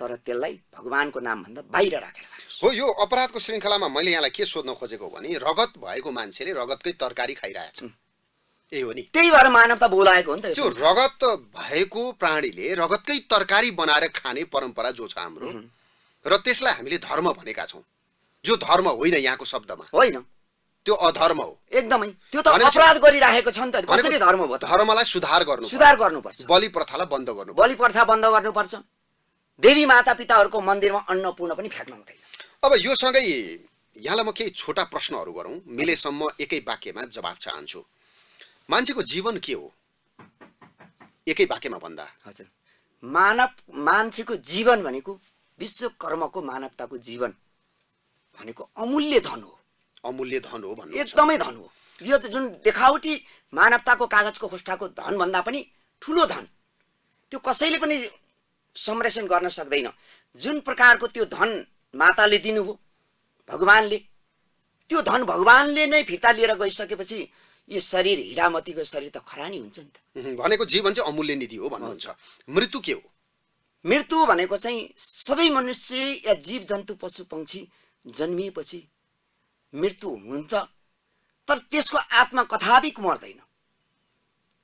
तर त्यसलाई भगवान्को नामभन्दा बाहिर राखेर हो यो अपराधको श्रृङ्खलामा मैले यहाँलाई के सोध्न खोजेको भने रगत भएको मान्छेले रगतकै तरकारी खाइरहेछ ए हो नि त्यही भएर मानवता बोलाएको हो नि त त्यो रगत भएको प्राणीले रगतकै तरकारी बनाएर खाने परम्परा जो छ हाम्रो र त्यसलाई हामीले धर्म भनेका छौँ जो धर्म होइन यहाँको शब्दमा होइन त्यो अधर्म हो एकदमै त्यो त अपराध गरिराखेको छ नि त कसरी धर्म भयो धर्मलाई सुधार गर्नु सुधार गर्नुपर्छ बलि प्रथालाई बन्द गर्नु बलि प्रथा बन्द गर्नुपर्छ देवी माता पिताहरूको मन्दिरमा अन्नपूर्ण पनि फ्याँक्नु हुँदैन अब यो सँगै यहाँलाई म केही छोटा प्रश्नहरू गरौँ मिलेसम्म एकै वाक्यमा जवाब चाहन्छु मान्छेको जीवन के हो एकै वाक्यमा भन्दा हजुर मानव मान्छेको जीवन भनेको विश्वकर्मको मानवताको जीवन भनेको अमूल्य धन हो अमूल्य धन हो भन्नु एकदमै धन हो यो त जुन देखावटी मानवताको कागजको खोस्टाको धनभन्दा पनि ठुलो धन त्यो कसैले पनि संरक्षण गर्न सक्दैन जुन प्रकारको त्यो धन माताले दिनु हो भगवान्ले त्यो धन भगवान्ले नै फिर्ता लिएर गइसकेपछि यो शरीर हिरामतीको शरीर त खरानी हुन्छ नि त भनेको जीवन चाहिँ अमूल्य निधि हो भन्नुहुन्छ मृत्यु के हो मृत्यु भनेको चाहिँ सबै मनुष्य या जीव जन्तु पशु पक्षी जन्मिएपछि मृत्यु हुन्छ तर त्यसको आत्मा कथाविक मर्दैन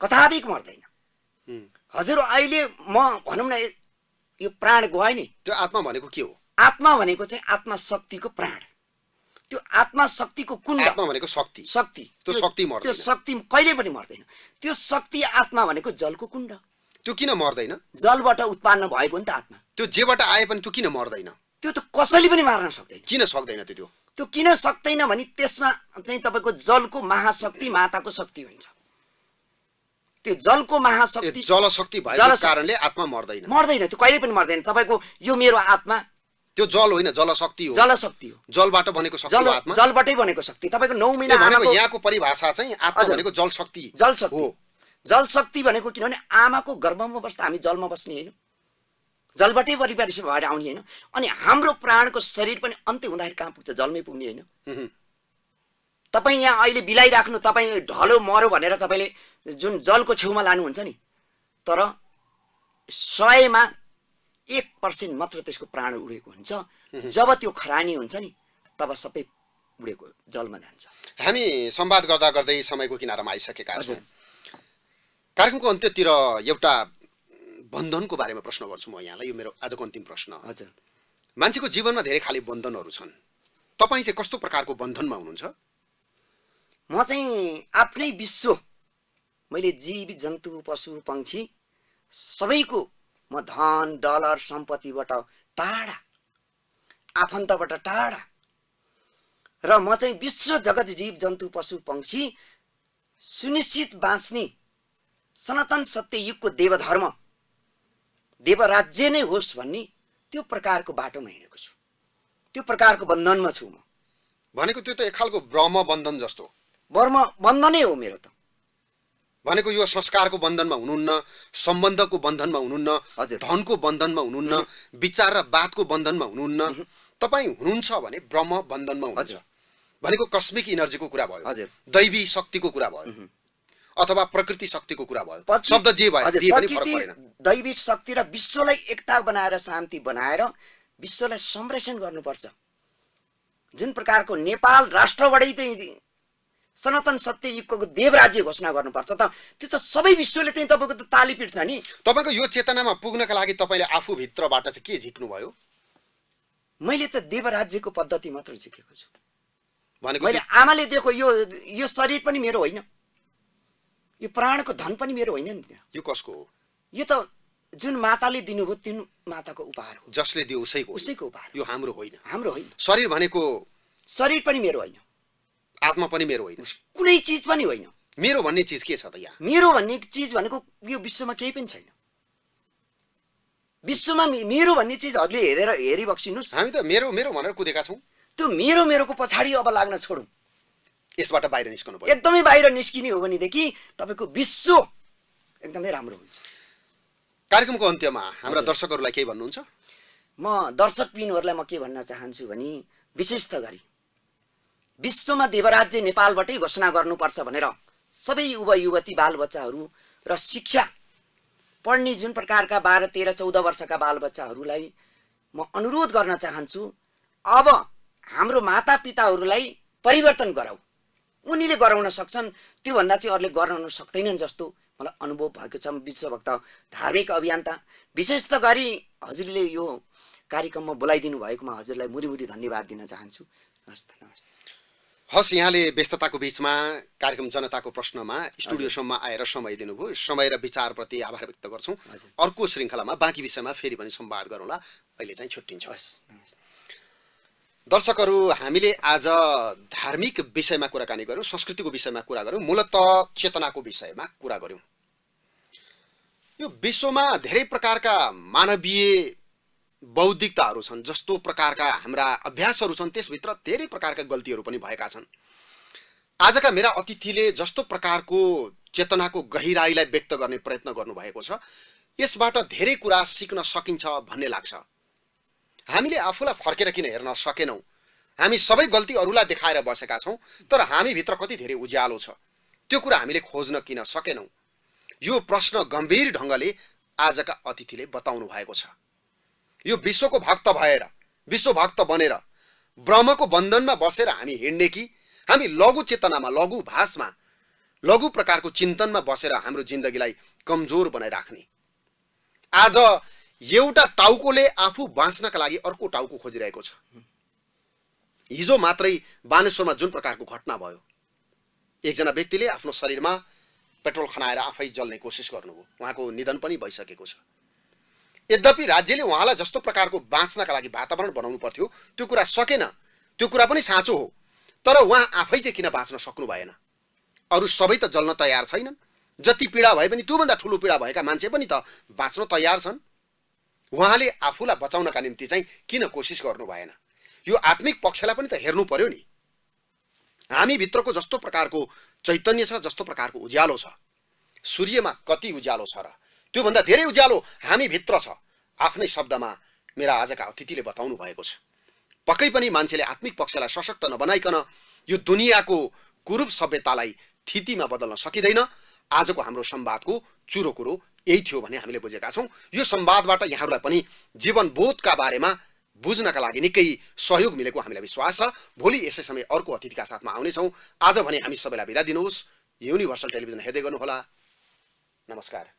कथाविक मर्दैन हजुर अहिले म भनौँ न यो प्राण गयो नि त्यो आत्मा भनेको के हो आत्मा भनेको चाहिँ आत्मा शक्तिको प्राण त्यो आत्मा शक्तिको कुण्ड आत्मा भनेको शक्ति शक्ति त्यो शक्ति मर्दैन त्यो शक्ति कहिले पनि मर्दैन त्यो शक्ति आत्मा भनेको जलको कुण्ड त्यो किन मर्दैन जलबाट उत्पन्न भएको नि त आत्मा त्यो जेबाट आए पनि त्यो किन मर्दैन त्यो त कसैले पनि मार्न सक्दैन किन सक्दैन त्यो त्यो किन सक्दैन भने त्यसमा चाहिँ तपाईँको जलको महाशक्ति माताको शक्ति हुन्छ त्यो जलको महाशक्ति जलशक्ति भएको कारणले आत्मा मर्दैन मर्दैन त्यो कहिले पनि मर्दैन तपाईँको यो मेरो आत्मा त्यो जल होइन जलशक्ति हो जलशक्ति हो जलबाट बनेको शक्ति आत्मा जलबाटै बनेको शक्ति तपाईँको नौ महिना भनेको यहाँको परिभाषा चाहिँ आत्मा भनेको जलशक्ति जलशक्ति हो जलशक्ति भनेको किनभने आमाको गर्भमा बस्दा हामी जलमा बस्ने होइन जलबाटै परिपारिस भएर आउने होइन अनि हाम्रो प्राणको शरीर पनि अन्त्य हुँदाखेरि कहाँ पुग्छ जलमै पुग्ने होइन तपाईँ यहाँ अहिले बिलाइराख्नु तपाईँ ढलो मर्यो भनेर तपाईँले जुन जलको छेउमा लानुहुन्छ नि तर सयमा एक पर्सेन्ट मात्र त्यसको प्राण उडेको हुन्छ जब त्यो खरानी हुन्छ नि तब सबै उडेको जलमा जान्छ हामी सम्वाद गर्दा गर्दै समयको किनारामा आइसकेका छौँ कार्यक्रमको अन्त्यतिर एउटा बन्धनको बारेमा प्रश्न गर्छु म यहाँलाई यो मेरो आजको अन्तिम प्रश्न हजुर मान्छेको जीवनमा धेरै खाले बन्धनहरू छन् तपाईँ चाहिँ कस्तो प्रकारको बन्धनमा हुनुहुन्छ म चाहिँ आफ्नै विश्व मैले जीव जन्तु पशु पङ्क्षी सबैको म धन डलर सम्पत्तिबाट टाढा आफन्तबाट टाढा र म चाहिँ विश्व जगत जीव जन्तु पशु पङ्क्षी सुनिश्चित बाँच्ने सनातन सत्य युगको देवधर्म देवराज्य नै होस् भन्ने त्यो प्रकारको बाटोमा हिँडेको छु त्यो प्रकारको बन्धनमा छु म भनेको त्यो त एक खालको ब्रह्म बन्धन जस्तो बर्म बन्धनै हो मेरो त भनेको यो संस्कारको बन्धनमा हुनुहुन्न सम्बन्धको बन्धनमा हुनुहुन्न हजुर धनको बन्धनमा हुनुहुन्न विचार र बातको बन्धनमा हुनुहुन्न तपाईँ हुनुहुन्छ भने ब्रह्म बन्धनमा हुनुहुन्छ भनेको कस्मिक इनर्जीको कुरा भयो हजुर दैवी शक्तिको कुरा भयो अथवा प्रकृति शक्तिको कुरा भयो शब्द जे भयो दैवी शक्ति र विश्वलाई एकता बनाएर शान्ति बनाएर विश्वलाई संरक्षण गर्नुपर्छ जुन प्रकारको नेपाल राष्ट्रबाटै चाहिँ सनातन सत्य युगको देवराज्य घोषणा गर्नुपर्छ त त्यो त सबै विश्वले चाहिँ तपाईँको त ताली पिट्छ नि तपाईँको यो चेतनामा पुग्नका लागि तपाईँले आफूभित्रबाट चाहिँ के झिक्नुभयो मैले त देवराज्यको पद्धति मात्र झिकेको छु भनेको मैले आमाले दिएको यो यो शरीर पनि मेरो होइन यो प्राणको धन पनि मेरो होइन नि यो कसको हो यो त जुन माताले दिनुभयो त्यो माताको उपहार हो जसले दियो उसैको उसैको उपहार यो हाम्रो होइन हाम्रो होइन शरीर भनेको शरीर पनि मेरो होइन आत्मा पनि मेरो होइन कुनै चिज पनि होइन मेरो भन्ने चिज के छ त यहाँ मेरो भन्ने चिज भनेको यो विश्वमा केही पनि छैन विश्वमा मेरो भन्ने चिजहरूले हेरेर हेरिबक्सिनुहोस् हामी त मेरो मेरो भनेर कुदेका छौँ त्यो मेरो मेरोको पछाडि अब लाग्न छोडौँ यसबाट बाहिर निस्कनु पर्यो एकदमै बाहिर निस्किने हो भनेदेखि तपाईँको विश्व एकदमै राम्रो हुन्छ कार्यक्रमको अन्त्यमा हाम्रा दर्शकहरूलाई केही भन्नुहुन्छ म दर्शक पिनहरूलाई म के भन्न चाहन्छु भने विशेष त गरी विश्वमा देवराज्य नेपालबाटै घोषणा गर्नुपर्छ भनेर सबै युवा युवती बालबच्चाहरू र शिक्षा पढ्ने जुन प्रकारका बाह्र तेह्र चौध वर्षका बालबच्चाहरूलाई म अनुरोध गर्न चाहन्छु अब हाम्रो मातापिताहरूलाई परिवर्तन गराऊ उनीले गराउन सक्छन् त्योभन्दा चाहिँ अरूले गराउन सक्दैनन् जस्तो मलाई अनुभव भएको छ विश्वभक्त धार्मिक अभियन्ता विशेष त गरी हजुरले यो कार्यक्रममा बोलाइदिनु भएकोमा हजुरलाई मुरीमुरी धन्यवाद दिन चाहन्छु हस् धन्यवाद हस् यहाँले व्यस्तताको बिचमा कार्यक्रम जनताको प्रश्नमा स्टुडियोसम्म आएर समय दिनुभयो समय र विचारप्रति आभार व्यक्त गर्छौँ अर्को श्रृङ्खलामा बाँकी विषयमा फेरि पनि संवाद गरौँला अहिले चाहिँ छुट्टिन्छ दर्शकहरू हामीले आज धार्मिक विषयमा कुराकानी गऱ्यौँ संस्कृतिको विषयमा कुरा गऱ्यौँ मूलत चेतनाको विषयमा कुरा गऱ्यौँ यो विश्वमा धेरै प्रकारका मानवीय बौद्धिकताहरू छन् जस्तो प्रकारका हाम्रा अभ्यासहरू छन् त्यसभित्र धेरै प्रकारका गल्तीहरू पनि भएका छन् आजका मेरा अतिथिले जस्तो प्रकारको चेतनाको गहिराईलाई व्यक्त गर्ने प्रयत्न गर्नुभएको छ यसबाट धेरै कुरा सिक्न सकिन्छ भन्ने लाग्छ हामीले आफूलाई फर्केर किन हेर्न सकेनौँ हामी सबै गल्ती अरूलाई देखाएर बसेका छौँ तर हामीभित्र कति धेरै उज्यालो छ त्यो कुरा हामीले खोज्न किन सकेनौँ यो प्रश्न गम्भीर ढङ्गले आजका अतिथिले बताउनु भएको छ यो विश्वको भक्त भएर विश्वभक्त बनेर ब्रह्मको बन्धनमा बसेर हामी हिँड्ने कि हामी लघु चेतनामा लघु भाषमा लघु प्रकारको चिन्तनमा बसेर हाम्रो जिन्दगीलाई कमजोर बनाइराख्ने आज एउटा टाउकोले आफू बाँच्नका लागि अर्को टाउको खोजिरहेको छ हिजो मात्रै बानेश्वरमा जुन प्रकारको घटना भयो एकजना व्यक्तिले आफ्नो शरीरमा पेट्रोल खनाएर आफै जल्ने कोसिस गर्नुभयो उहाँको निधन पनि भइसकेको छ यद्यपि राज्यले उहाँलाई जस्तो प्रकारको बाँच्नका लागि वातावरण बनाउनु पर्थ्यो त्यो कुरा सकेन त्यो कुरा पनि साँचो हो तर उहाँ आफै चाहिँ किन बाँच्न सक्नु भएन अरू सबै त जल्न तयार छैनन् जति पीडा भए पनि त्योभन्दा ठुलो पीडा भएका मान्छे पनि त बाँच्न तयार छन् उहाँले आफूलाई बचाउनका निम्ति चाहिँ किन कोसिस गर्नु भएन यो आत्मिक पक्षलाई पनि त हेर्नु पर्यो नि हामीभित्रको जस्तो प्रकारको चैतन्य छ जस्तो प्रकारको उज्यालो छ सूर्यमा कति उज्यालो छ र त्योभन्दा धेरै उज्यालो हामीभित्र छ आफ्नै शब्दमा मेरा आजका अतिथिले बताउनु भएको छ पक्कै पनि मान्छेले आत्मिक पक्षलाई सशक्त नबनाइकन यो दुनियाँको कुरूप सभ्यतालाई थितिमा बदल्न सकिँदैन आजको हाम्रो संवादको चुरो कुरो यही थियो भने हामीले बुझेका छौँ यो संवादबाट यहाँहरूलाई पनि जीवनबोधका बारेमा बुझ्नका लागि निकै सहयोग मिलेको हामीलाई विश्वास छ भोलि यसै समय अर्को अतिथिका साथमा आउनेछौँ आज भने हामी सबैलाई बिदा दिनुहोस् युनिभर्सल टेलिभिजन हेर्दै गर्नुहोला नमस्कार